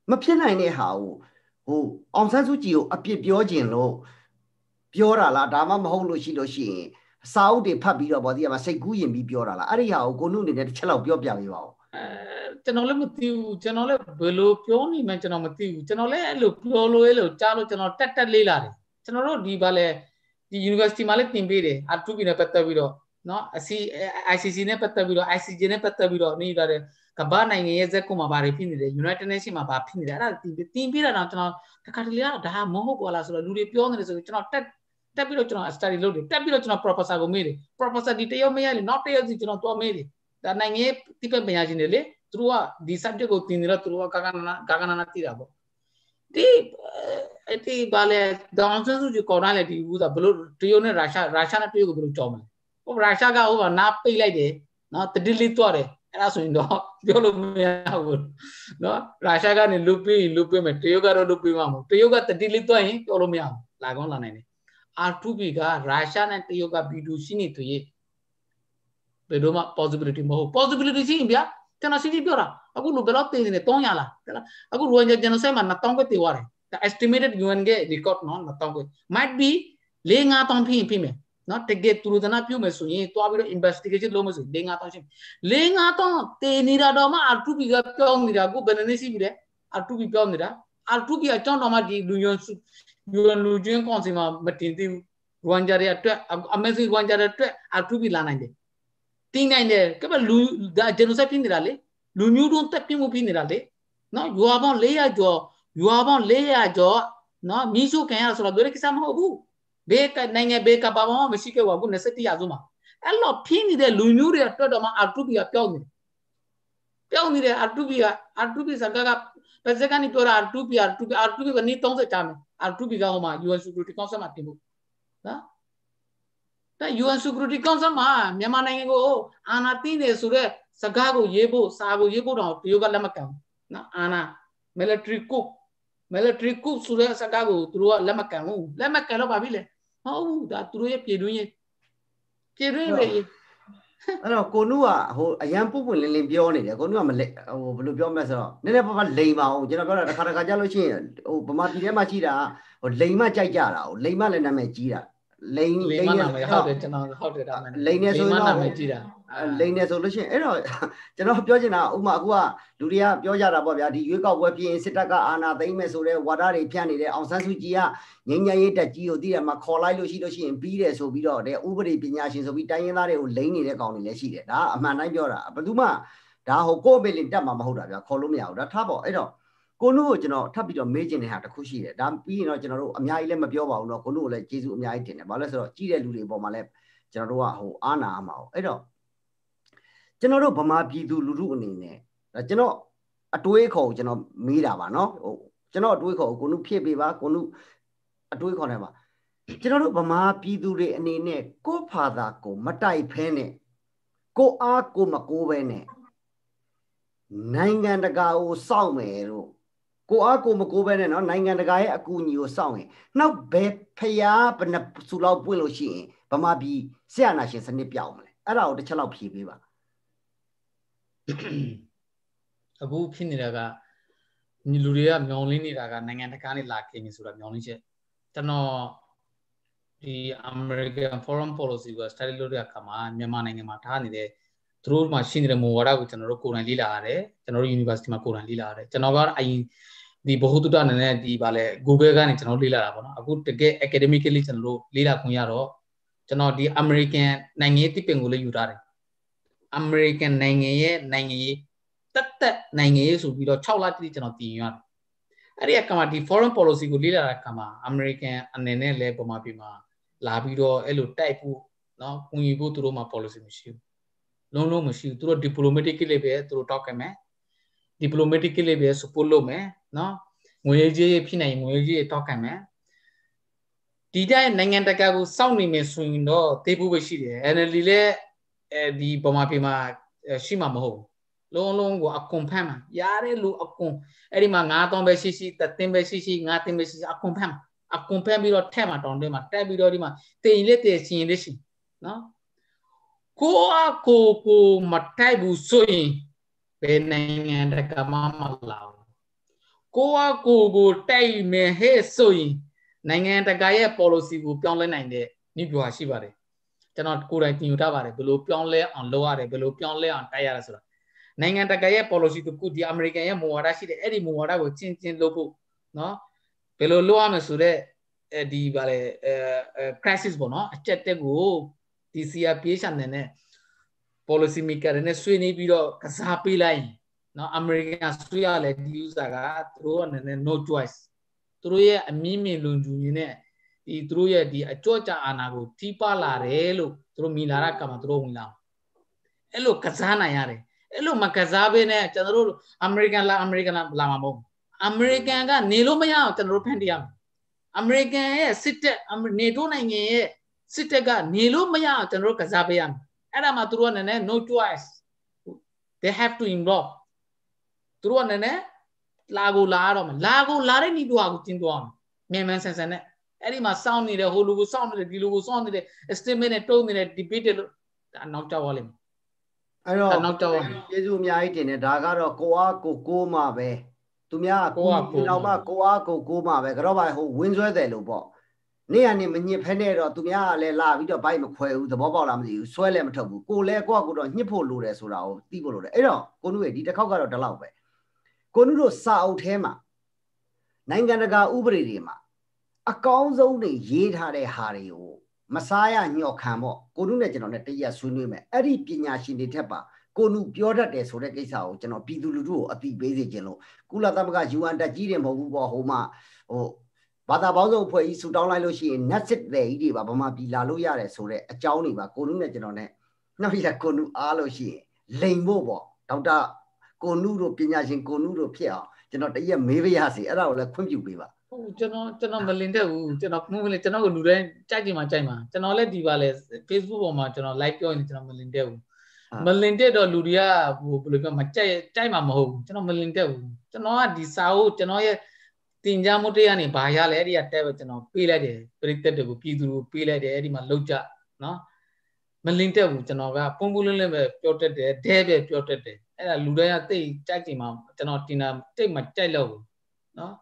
S1: မဖြစ်နိုင်တဲ့ဟာကိုဟိုအောင်ဆန်းစုကြည်ကိုအပြစ်ပြောခြင်းလို့ပြောတာလားဒါမှမဟုတ်လို့ရှိလို့ရှိရင်စာအုပ်တွေဖတ်ပြီးတော့ဗောဒီကမစိ
S2: တ်ကူးရင်ပြီးပြောတာလားအဲ့ဒီဟာကိုကိုနုအနေနဲ့တစ်ချက်လောက်ပြောပြပေးပါဦးကျွန်တော်လည်းမသိဘူးကျွန်တော်လည်းဘယ်လိုပြောနေမှကျွန်တော်မသိဘူးကျွန်တော်လည်းအဲ့လိုပြောလို့အဲ့လိုကြားလို့ကျွန်တော်တက်တက်လေးလာတယ်ကျွန်တော်တို့ဒီဘာလဲဒီ university မှာလည်းသင်ပေးတယ် R2P နဲ့ပတ်သက်ပြီးတော့နော်အစီ ICC နဲ့ပတ်သက်ပြီးတော့ ICJ နဲ့ပတ်သက်ပြီးတော့နေလာတယ်ကမ္ဘာနိုင်ငံရဲ့ဇက်ကွန်မှာဘာတွေဖြစ်နေလဲ United Nation မှာဘာဖြစ်နေလဲအဲ့ဒါသင်တင်ပြတာတော့ကျွန်တော်တခါတလေကဒါမဟုတ်ဘူးလားဆိုတော့လူတွေပြောနေတယ်ဆိုတော့ကျွန်တော်တက်တက်ပြီးတော့ကျွန်တော် study လုပ်တယ်တက်ပြီးတော့ကျွန်တော် professor ကိုမေးတယ် professor ဒီတယောက်မရလေနောက်တယောက်စီကျွန်တော်သွားမေးတယ်ဒါနိုင်ငံရဲ့တိပက်ပညာရှင်တွေလေသူတို့ကဒီ subject ကိုသင်နေတော့သူတို့ကကာကနာကာကနာနာသိတာပေါ့ဒီအဲ့ဒီဘာလဲဒေါန်ဆန်စုကြီးကော်နာလေဒီဘူးဆိုဘလို့တရုတ်နဲ့ရုရှားရုရှားနဲ့တရုတ်ကိုဘလို့ကြောင်းမလဲဟိုရုရှားကဟိုကနားပိတ်လိုက်တယ်နော်တတိလေးသွားတယ်အဲ့ဒါဆိုရင်တော့ပြောလို့မရဘူးနော်ရုရှားကနေလူပေးရင်လူပေးမယ်တရုတ်ကတော့လူပေးမှာမဟုတ်တရုတ်ကတတိလေးသွားရင်ပြောလို့မရဘူးလာကောင်းလာနိုင်တယ် R2B ကရုရှားနဲ့တရုတ်က B2 ရှိနေသူရဲ့ဘယ်လိုမှ possibility မဟုတ် possibility ရှိရင်ဗျာကျွန်တော်ရှိရှိပြောတာအခုလူဘယ်လောက်တင်နေလဲ300လားအခုလူဝင်ကျွန်တော်ဆိုင်မှာ1000ခွက်တင်သွားတယ် estimated UN က record နော်1000ခွက် might be ၄5000ဖြစ်ရင်ဖြစ်မယ်နော်တကယ်သူရသနာပြုမယ်ဆိုရင်တွားပြီးတော့ investigation လုပ်မယ်ဆိုရင်၄5000ရှင်၄5000တင်နေတာတော့မှ R2P ကပြောင်းနေတာကိုဘယ်နည်းရှိပြီလဲ R2P ပြောင်းနေတာ R2P အကြောင်းတော့မှဒီလူယွန်ယူအန်လူကျွန်းကောင်စီမှာမတင်သေးဘူးရဝန်ဂျာတွေအတွက် amazing ရဝန်ဂျာတွေအတွက် R2P လာနိုင်တယ်တင်းနိုင်တယ်ကမလူဒါဂျနိုဆိုက်ဖြစ်နေတာလေလူမျိုးတုံးတက်ပြမှုဖြစ်နေတာလေနော်ရွာပေါင်း400ကျော်ရွာပေါင်း400ကျော်နော်မိစုခံရဆိုတော့ဒိုရကိစ္စမဟုတ်ဘူးဘေးကနိုင်ငံဘေးကပါမမရှိခဲ့ပါဘူး27ရာစုမှာအဲ့လိုဖြစ်နေတဲ့လူမျိုးတွေအတွက်တော့မှအတုပီကပျောက်နေတယ်ပျောက်နေတယ်အတုပီကအတုပီစကားကပဇက်ကနေပြောတာအတုပီအတုပီအတုပီကနေ30တာမယ်အတုပီကဟိုမှာ UN Security Council မှာတင်ဖို့နော်ဒါ UN Security Council မှာမြန်မာနိုင်ငံကိုအာဏာသိနေဆိုတဲ့စကားကိုရေးဖို့စာကိုရေးဖို့တော့တရုတ်ကလက်မကမ်းဘူးနော်အာဏာ military coup military coup ဆိုတဲ့စကားကိုသူတို့ကလက်မကမ်းဘူးလက်မကမ်းတော့ပါပြီလေဟုတ်ဘူးဒါသူတို့ရဲ့ပြည်တွင်းရေးပြည်တွင်းရေးအဲ့တ
S1: ော့ကိုနုကဟိုအရန်ပုပွင့်လင်းလင်းပြောနေတယ်ကိုနုကမလိဟိုဘယ်လိုပြောမလဲဆိုတော့နည်းနည်းပါးပါးလိမ်ပါအောင်ကျွန်တော်ပြောတာတစ်ခါတစ်ခါကြားလို့ရှိရင်ဟိုဗမာပြည်ထဲမှာရှိတာဟိုလိမ်မကြိုက်ကြတာဟိုလိမ်မလည်းနာမည်ကြီးတာလိန်လိန်နာမည်ဟုတ်တယ်ကျွန်တော်ဟုတ်တယ်ဒါမှန်လိန်နေဆိုတော့နာမည်ကြည့်တာလိန်နေဆိုလို့ရှိရင်အဲ့တော့ကျွန်တော်ပြောချင်တာဥမာအခုကလူတွေကပြောကြတာပေါ့ဗျာဒီရွေးကောက်ပွဲပြင်စစ်တပ်ကအာဏာသိမ်းမယ်ဆိုတော့ဝါဒတွေဖြန့်နေတယ်အောင်ဆန်းစုကြည်ကငញ្ញရေးတက်ကြီးကိုတည်ရမှာခေါ်လိုက်လို့ရှိလို့ရှိရင်ပြီးတယ်ဆိုပြီးတော့တဲ့ဥပဒေပညာရှင်ဆိုပြီးတိုင်းရင်းသားတွေကိုလိန်နေတဲ့ကောင်တွေလည်းရှိတယ်ဒါအမှန်တိုင်းပြောတာဘယ်သူမှဒါဟုတ်ကိုယ့်အမေလင်တက်မှာမဟုတ်တာဗျာခေါ်လို့မရဘူးဒါထားပေါ့အဲ့တော့ကိုနုကိုကျွန်တော်ထပ်ပြီးတော့မေးချင်တဲ့ဟာတစ်ခုရှိတယ်ဒါပြီးရင်တော့ကျွန်တော်တို့အများကြီးလည်းမပြောပါဘူးเนาะကိုနုကိုလည်းကျေးဇူးအများကြီးတင်တယ်ဘာလို့လဲဆိုတော့ကြည့်တဲ့လူတွေပေါ်မှာလည်းကျွန်တော်တို့ကဟိုအားနာမှာ哦အဲ့တော့ကျွန်တော်တို့ဗမာပြည်သူလူထုအနေနဲ့ဒါကျွန်တော်အတွေးခေါ်ကိုကျွန်တော်မေးတာပါเนาะဟိုကျွန်တော်အတွေးခေါ်ကိုကိုနုဖြစ်ပေးပါကိုနုအတွေးခေါ်နေပါကျွန်တော်တို့ဗမာပြည်သူတွေအနေနဲ့ကို့ဖာသာကိုမတိုက်ဖဲနဲ့ကိုအားကိုမကိုးပဲနဲ့နိုင်ငံတကာကိုစောင့်မယ်လို့ကိုအားကိုမကိုပဲနဲ့နော်နိုင်ငံတကာရဲ့အကူအညီကိုစောင့်ရင်နောက်ဘယ်ဖျားဘယ်နှစုလောက်ပွင့်လို့ရှိရင်ဗမာပြည်ဆရာနာရှင်စနစ်ပြောင်းမလဲအဲ့ဒါကိုတစ်ချက်လောက်ဖြေပေးပါ
S2: အခုဖြစ်နေတာကလူတွေကမျောလင်းနေတာကနိုင်ငံတကာနဲ့လာခင်နေဆိုတာမျောလင်းချက်ကျွန်တော်ဒီ American Foreign Policy ကို study လုပ်တဲ့အခါမှာမြန်မာနိုင်ငံမှာထားနေတဲ့သူတို့မှာရှိနေတဲ့မူဝါဒကိုကျွန်တော်တို့ကိုယ်တိုင်လေ့လာရတယ်ကျွန်တော်တို့ University မှာကိုယ်တိုင်လေ့လာရတယ်ကျွန်တော်ကအရင်ဒီဘ ਹੁ တုတအနေနဲ့ဒီဗာလဲ Google ကနေကျွန်တော်လေ့လာတာပေါ့နော်အခုတကယ် academically ကျွန်တော်တို့လေ့လာခွင့်ရတော့ကျွန်တော်ဒီ American နိုင်ငံရေးတိပင်ကိုလည်းယူထားတယ် American နိုင်ငံရဲ့နိုင်ငံရေးတက်တက်နိုင်ငံရေးဆိုပြီးတော့6လတိကျွန်တော်တင်ရတယ်အဲ့ဒီအခါမှာဒီ foreign policy ကိုလေ့လာတဲ့အခါမှာ American အနေနဲ့လည်းပုံမှန်ပြမှာလာပြီးတော့အဲ့လိုတိုက်ဖို့เนาะကူညီဖို့သူတို့မှာ policy မရှိဘူးလုံးလုံးမရှိဘူးသူတို့ diplomatic ကိလေပဲသူတို့တောက်ခဲ့မယ် diplomatically ပဲ support လုပ်မယ်နော်ငွေကြေးဖြစ်နိုင်ငွေကြေးတောက်ခံမယ်ဒီတိုင်းနိုင်ငံတကာကိုစောင့်နေမယ်ဆိုရင်တော့တေးဖို့ပဲရှိတယ် NLD လည်းအဲဒီပမာပြမှာရှိမှာမဟုတ်လုံးလုံးကိုအကွန်ဖမ်းမှာရတဲ့လူအကွန်အဲ့ဒီမှာ9000ပဲရှိရှိတသိန်းပဲရှိရှိ9000ပဲရှိရှိအကွန်ဖမ်းအကွန်ဖမ်းပြီးတော့ထက်မှာတောင်းတွင်းမှာတက်ပြီးတော့ဒီမှာတင်ရင်လက်တင်ရှင်ရင်လက်ရှိနော်ကိုအကိုကိုမတိုက်ဘူးဆိုရင်ဘယ်နိုင်ငံတကာမှမလာဘူးကိုကကိုကို တိုက်မယ်ဟဲ့ဆိုရင်နိုင်ငံတကာရဲ့ policy ကိုပြောင်းလဲနိုင်တဲ့နည်းပြရှိပါတယ်ကျွန်တော်ကိုယ်တိုင်တင်ယူထားပါတယ်ဘယ်လိုပြောင်းလဲအောင်လုပ်ရတယ်ဘယ်လိုပြောင်းလဲအောင်တိုက်ရလဲဆိုတာနိုင်ငံတကာရဲ့ policy တခုဒီ American ရဲ့မူဝါဒရှိတယ်အဲ့ဒီမူဝါဒကိုချင်းချင်းလုပ်ဖို့เนาะဘယ်လိုလုပ်ရမလဲဆိုတော့အဲဒီဗာလေအဲ crisis ပေါ့เนาะအချက်တက်ကိုဒီ CRPH အနေနဲ့ policy maker တွေနဲ့ဆွေးနွေးပြီးတော့ကစားပေးလိုက်ရင်နော် American ဆွေးရလဲဒီ user ကသူတို့ကနည်းနည်း no choice သူတို့ရဲ့အမြင့်မြင့်လွန်ကျူရင်းနဲ့ဒီသူတို့ရဲ့ဒီအကြော့ကြအာနာကိုထိပလာတယ်လို့သူတို့မိလာရကမှာသူတို့ဝင်လာအဲ့လိုကစားနိုင်ရတယ်အဲ့လိုမကစားဘဲနဲ့ကျွန်တော်တို့ American လာ American လာမှာမဟုတ် American ကနေလို့မရအောင်ကျွန်တော်တို့ဖန်တီးရမယ် American ရဲ့စစ်တပ် NATO နိုင်ငံရဲ့စစ်တပ်ကနေလို့မရအောင်ကျွန်တော်တို့ကစားပေးရမယ်အဲ့ဒါမှသူတို့ကနည်းနည်း no choice they have to involve သူတို့ကနည်းနည်းလာကိုလာတော့မှာလာကိုလာတဲ့နီးပွားကိုကျင်းသွားအောင်မြန်မြန်ဆန်ဆန်နဲ့အဲ့ဒီမှာစောင့်နေတဲ့ဟိုလူကိုစောင့်နေတယ်ဒီလူကိုစောင့်နေတယ် estimate နဲ့တုံးနေတယ် debate လို့နောက်ကြောက်သွားလိမ့်မယ်
S1: အဲ့တော့နောက်တော့ယေရှုအများကြီးတင်တယ်ဒါကတော့ကိုအားကိုကိုးမှပဲသူများကကိုအားကိုတော့မှကိုအားကိုကိုးမှပဲကတော့ပါဟိုဝင်းဆွဲတယ်လို့ပေါ့နေ့ကနေမညစ်ဖဲနဲ့တော့သူများကလည်းလာပြီးတော့ဘိုက်မခွဲဘူးသဘောပေါက်လားမသိဘူးဆွဲလည်းမထုတ်ဘူးကိုလည်းကိုကကိုတော့ညှစ်ဖို့လိုတယ်ဆိုတာကိုသိဖို့လိုတယ်အဲ့တော့ကိုနုရဲ့ဒီတစ်ခေါက်ကတော့ဒီလောက်ပဲကိုနုတို့စာအုပ်ထဲမှာနိုင်ငံတကာ ဥပဒေတွေမှာအကောင်းဆုံးတွေရေးထားတဲ့ဟာတွေကိုမစားရညော့ခံပေါ့ကိုနုနဲ့ကျွန်တော်နဲ့တရက်ဆွေးနွေးမယ်အဲ့ဒီပညာရှင်တွေထက်ပါကိုနုပြောတတ်တယ်ဆိုတဲ့ကိစ္စကိုကျွန်တော်ပြည်သူလူထုကိုအသိပေးစေခြင်းလို့ကုလသမဂ္ဂ UN တက်ကြီးတယ်မဟုတ်ဘူးပေါ့ဟိုမှဟိုဘာသာပေါင်းစုံအဖွဲ့ကြီးဆူတောင်းလိုက်လို့ရှိရင် net sit တွေကြီးတွေပါဗမာပြည်လာလို့ရတယ်ဆိုတော့အကြောင်းတွေပါကိုနုနဲ့ကျွန်တော်နဲ့နောက်ရကိုနုအားလို့ရှိရင်လိန်ဖို့ပေါ့ဒေါက်တာကိုနုတို့ပညာရှင်ကိုနုတို့ဖြစ်အောင်ကျွန်တော်တရက်မေးပါရစေအဲ့ဒါကိုလည်းခွင့်ပြုပေးပါ
S2: ဟုတ်ကျွန်တော်ကျွန်တော်မလင်တဲ့ဘူးကျွန်တော်မဟုတ်လေကျွန်တော်ကိုလူတိုင်းကြိုက်ကြမှာကြိုက်မှာကျွန်တော်လည်းဒီပါလေ Facebook ပေါ်မှာကျွန်တော် live ပြောရင်ကျွန်တော်မလင်တဲ့ဘူးမလင်တဲ့တော့လူတွေကဟိုဘယ်လိုပြောမကြိုက်ကြိုက်မှာမဟုတ်ဘူးကျွန်တော်မလင်တဲ့ဘူးကျွန်တော်ကဒီစာအုပ်ကျွန်တော်ရဲ့တင်ကြမှုတရားနေဘာရလဲအဲ့ဒီကတက်ပဲကျွန်တော်ပေးလိုက်တယ်ပြိတက်တွေကိုပြည်သူကိုပေးလိုက်တယ်အဲ့ဒီမှာလောက်ကြနော်မလင်တက်ဘူးကျွန်တော်ကပုံပူးလင်းလင်းပဲပြောတတ်တယ်ဒဲပဲပြောတတ်တယ်အဲ့ဒါလူတိုင်းကတိတ်ကြိုက်ကြင်မှာကျွန်တော်တင်တာတိတ်မှကြိုက်လို့ဘူးနော်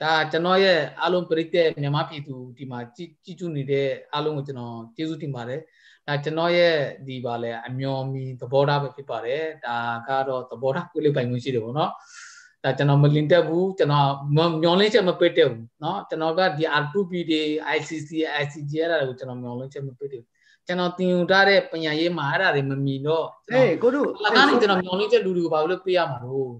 S2: ဒါကျွန်တော်ရဲ့အားလုံးပြိတက်မြန်မာပြည်သူဒီမှာကြည်ကြည်နေတဲ့အလုံးကိုကျွန်တော်ကျေးဇူးတင်ပါတယ်ဒါကျွန်တော်ရဲ့ဒီပါလဲအမျော်မီသဘောထားပဲဖြစ်ပါတယ်ဒါကတော့သဘောထားကိုလေးပိုင်ခွင့်ရှိတယ်ပေါ့နော်ဒါကျွန်တော်မလင်တက်ဘူးကျွန်တော်မျောလင်းချက်မပစ်တက်ဘူးเนาะကျွန်တော်ကဒီ R2P တွေ ICC ICG အဲ့ဒါတွေကိုကျွန်တော်မျောလင်းချက်မပစ်တက်ဘူးကျွန်တော်တင်ယူထားတဲ့ပညာရေးမှာအဲ့ဒါတွေမမီတော့အေးကိုတို့အလားနဲ့ကျွန်တော်မျောလင်းချက်လူတွေကိုဘာလို့ပေးရမှာတော့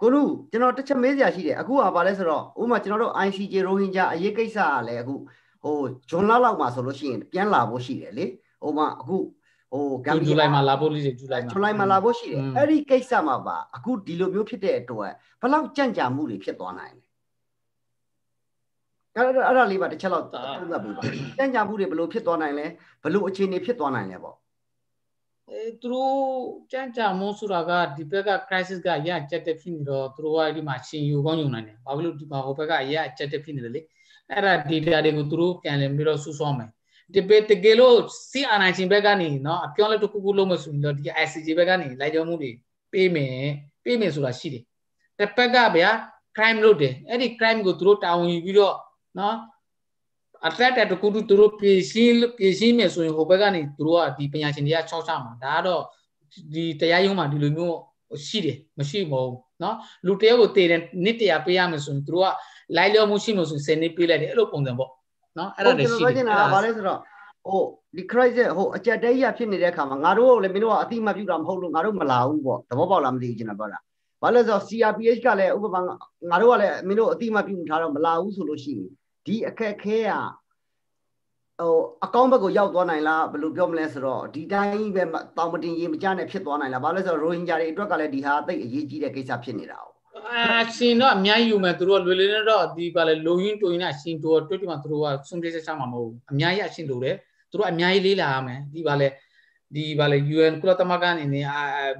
S2: ကိုလူ
S1: ကျွန်တော်တစ်ချက်မေးစရာရှိတယ်အခုကဘာလဲဆိုတော့ဥမာကျွန်တော်တို့ ICJ ရိုဟင်ဂျာအရေးကိစ္စကလည်းအခုဟိုဂျွန်လလောက်မှာဆိုလို့ရှိရင် ပြန်လာဖို့ရှိတယ်လေဥမာအခုဟိုဂမ်ဘီယာဇူလို
S2: င်မှာလာဖို့လေးတွေဇူလိုင်မှာဇူလိုင်မှာလာဖို
S1: ့ရှိတယ်အဲ့ဒီကိစ္စမှာပါအခုဒီလိုမျိုးဖြစ်တဲ့အတွက်ဘလောက်ကြံ့ကြာမှုတွေဖြစ်သွားနိုင်လဲအဲ့တော့အဲ့ဒါလေးပါတစ်ချက်လောက်သုံးသပ်ပေးပါကြံ့ကြာမှုတွေဘလို့ဖြစ်သွားနိုင်လဲဘလို့အခြေအနေဖြစ်သွားနိုင်လဲပေါ့
S2: အဲသူတို့ကြံ့ကြာမှုဆိုတာကဒီဘက်က crisis ကရကြက်တက်ဖြစ်နေတော့သူတို့ကဒီမှာရှင်ယူကောင်းယူနိုင်တယ်ဘာဖြစ်လို့ဒီမှာဟိုဘက်ကရကြက်တက်ဖြစ်နေတယ်လေအဲ့ဒါ data တွေကိုသူတို့ပြန်လည်ပြီးတော့စုဆောင်းမယ်ဒီပေတကယ်လို့စီအာနိုင်ရှင်ဘက်ကနေနော်အပြောင်းလဲတစ်ခုခုလုပ်မယ်ဆိုရင်တော့ဒီ ICJ ဘက်ကနေလိုက်ကြောမှုတွေပေးမယ်ပေးမယ်ဆိုတာရှိတယ်တစ်ဖက်ကဗျာ crime လုပ်တယ်အဲ့ဒီ crime ကိုသူတို့တာဝန်ယူပြီးတော့နော်အတက်တက်တကူတူသူတို့ပြင်ရှင်းပြင်ရှင်းမယ်ဆိုရင်ဟိုဘက်ကနေသူတို့ကဒီပညာရှင်တွေကချောက်ချမှာဒါကတော့ဒီတရားရုံးမှာဒီလိုမျိုးရှိတယ်မရှိမဟုတ်နော်လူတယောက်ကိုတည်တယ်နှစ်တရာပေးရမယ်ဆိုရင်သူတို့ကလိုက်လျော်မှုရှိမှဆိုရင်10နှစ်ပေးလိုက်တယ်အဲ့လိုပုံစံပေါ့နော်အဲ့ဒါတွေရှိတယ်ကျွန်တော်ပြောချင်တာကဘာလဲ
S1: ဆိုတော့ဟိုဒီ crisis ဟိုအကြက်တဲကြီးဖြစ်နေတဲ့အခါမှာငါတို့ကလည်းမင်းတို့ကအတိမပြုတာမဟုတ်လို့ငါတို့မလာဘူးပေါ့သဘောပေါက်လားမသိဘူးကျွန်တော်ပြောတာဘာလဲဆိုတော့ CRPH ကလည်းဥပမာငါတို့ကလည်းမင်းတို့အတိမပြုထားတော့မလာဘူးဆိုလို့ရှိရင်ဒီအခက်ခဲကဟိုအကောင့်ဘက်ကိုရောက်သွားနိုင်လားဘယ်လိုပြောမလဲဆိုတော့ဒီတိုင်းပဲတောင်မတင်ရေမကြနဲ့ဖြစ်သွားနိုင်လားဘာလဲဆိုတော့ရိုဟင်ဂျာတွေအတွက်ကလည်းဒီဟာသိအရေးကြီးတဲ့ကိစ္စဖြစ
S2: ်နေတာ哦အရှင်တော့အများကြီးယူမယ်သူတို့လွယ်လွယ်နဲ့တော့ဒီပါလေလုံရင်းတွင်းနဲ့ရှင်တို့တွေ့တိမှာသူတို့ကဆုံးဖြတ်ချက်ချမှာမဟုတ်ဘူးအများကြီးအရှင်တို့တယ်သူတို့အများကြီးလေးလာရမယ်ဒီပါလေဒီဘာလဲ UN ကုလသမဂ္ဂအနေနဲ့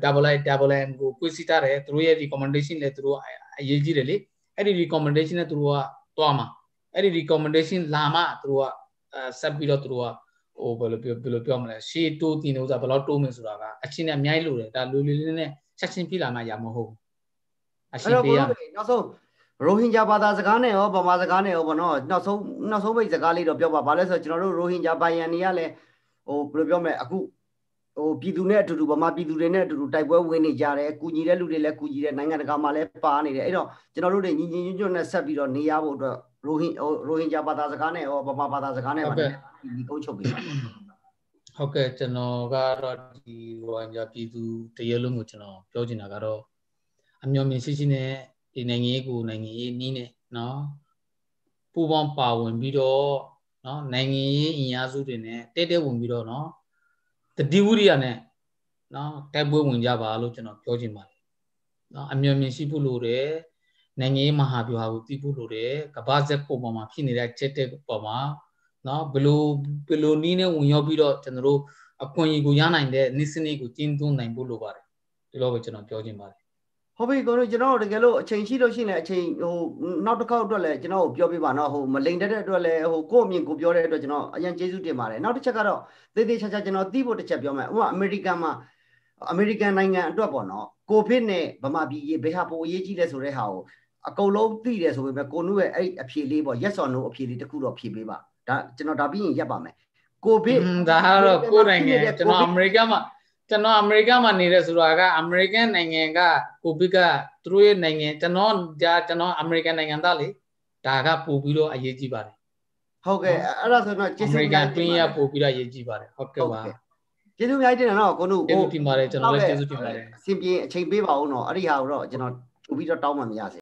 S2: double i double m ကိုကိုစီတာတယ်သူတို့ရဲ့ recommendation လဲသူတို့အရေးကြီးတယ်လေအဲ့ဒီ recommendation နဲ့သူတို့ကတွားမှာအဲ့ဒီ recommendation လာမှသူတို့ကဆက်ပြီးတော့သူတို့ကဟိုဘယ်လိုပြောဘယ်လိုပြောမလဲရှေ့တိုးတင်လို့ဆိုတာဘယ်လောက်တိုးမယ်ဆိုတာကအချင်းနဲ့အများကြီးလိုတယ်ဒါလူလူလေးနဲ့ချက်ချင်းပြလာမှရမဟုတ်ဘူးအရှိပေးရ
S1: နောက်ဆုံးရိုဟင်ဂျာဘာသာစကားနဲ့ရောဗမာစကားနဲ့ရောပေါ့နော်နောက်ဆုံးနောက်ဆုံးပိတ်စကားလေးတော့ပြောပါဘာလဲဆိုတော့ကျွန်တော်တို့ရိုဟင်ဂျာဘိုင်ယန်တွေကလည်းဟိုဘယ်လိုပြောမလဲအခုဟိုပြည်သူနဲ့အတူတူဗမာပြည်သူတွေနဲ့အတူတူတိုက်ပွဲဝင်နေကြတယ်ကူညီတဲ့လူတွေလည်းကူညီတယ်နိုင်ငံတကာမှာလည်းပါနေတယ်အဲ့တော့ကျွန်တော်တို့တွေညီညီညွတ်ညွတ်နဲ့ဆက်ပြီးတော့နေရဖို့အတွက်ရိုဟင်ရိုဟင်ဂျာဘာသာစကားနဲ့ရောဗမာဘာသာစကားနဲ့ပါဒီကုန်းချုပ်ပေးပါ
S2: ဟုတ်ကဲ့ကျွန်တော်ကတော့ဒီဟိုအညာပြည်သူတရေလုံးကိုကျွန်တော်ပြောချင်တာကတော့အမျှော်မြင်ရှိရှိနဲ့ဒီနိုင်ငံရေးကိုနိုင်ငံရေးနီးနဲ့နော်ပူပေါင်းပါဝင်ပြီးတော့နော်နိုင်ငံရေးအင်အားစုတွေနဲ့တဲတဲဝင်ပြီးတော့နော်တတိဝိရိယနဲ့နော်တိုက်ပွဲဝင်ကြပါလို့ကျွန်တော်ပြောချင်ပါတယ်နော်အမျှော်မြင်ရှိဖို့လိုတယ်နိုင်ငံရေးမဟာဗျူဟာကိုတည်ဖို့လိုတယ်ကဘာဇက်ပုံပေါ်မှာဖြစ်နေတဲ့ချက်တဲ့ပုံမှာနော်ဘလိုဘလိုနီးနဲ့ဝင်ရောက်ပြီးတော့ကျွန်တော်တို့အခွင့်အရေးကိုရနိုင်တဲ့နေ့စနေ့ကိုကျင်းသွင်းနိုင်ဖို့လိုပါတယ်ဒီလိုပဲကျွန်တော်ပြောချင်ပါတယ်
S1: ဟုတ်ပြီကိုတို့ကျွန်တော်တို့တကယ်လို့အချိန်ရှိလို့ရှိနေအချိန်ဟိုနောက်တစ်ခေါက်အတွက်လည်းကျွန်တော်တို့ပြောပြပါနော်ဟိုမလိန်တတ်တဲ့အတွက်လည်းဟိုကို့အမြင်ကိုပြောတဲ့အတွက်ကျွန်တော်အရင်ကျေးဇူးတင်ပါတယ်နောက်တစ်ချက်ကတော့သေသေးချာချာကျွန်တော်သိဖို့တစ်ချက်ပြောမယ်ဥပမာအမေရိကန်မှာအမေရိကန်နိုင်ငံအတွက်ပေါ့နော်ကိုဗစ်နဲ့ဗမာပြည်ရေဘယ်ဟာပိုအရေးကြီးလဲဆိုတဲ့ဟာကိုအကုန်လုံးသိတယ်ဆိုပေမဲ့ကိုနုရဲ့အဲ့အဖြေလေးပေါ့ yes or no အဖြေလေးတစ်ခုတော့ဖြေပေးပါဒ
S2: ါကျွန်တော်ဒါပြီးရင်ရက်ပါမယ်ကိုဗစ်ဒါကတော့ကိုနိုင်ငံကျွန်တော်အမေရိကန်မှာကျွန်တော်အမေရိကန်မှာနေရဆိုတာကအမေရိကန်နိုင်ငံကကိုဗစ်ကသူတို့ရဲ့နိုင်ငံကျွန်တော်ဒါကျွန်တော်အမေရိကန်နိုင်ငံသားလေဒါကပို့ပြီးတော့အရေးကြီးပါတယ်ဟုတ်ကဲ့အဲ့ဒါဆိုတော့ကျေးဇူးအမေရိကန်တွင်းရပို့ပြီးတော့အရေးကြီးပါတယ်ဟုတ်ကဲ့ပါကျေးဇူးများတင်တယ်နော်ကိုနုကိ
S1: ုကျေးဇူးတင်ပါတယ်ကျွန်တော်လည်းကျေးဇူးတင်ပါတယ်အဆင်ပြေအချိန်ပေးပါဦးနော်အဲ့ဒီဟာကိုတော့ကျွန်တော်ထူပြီးတော့တောင်းမှမရစေ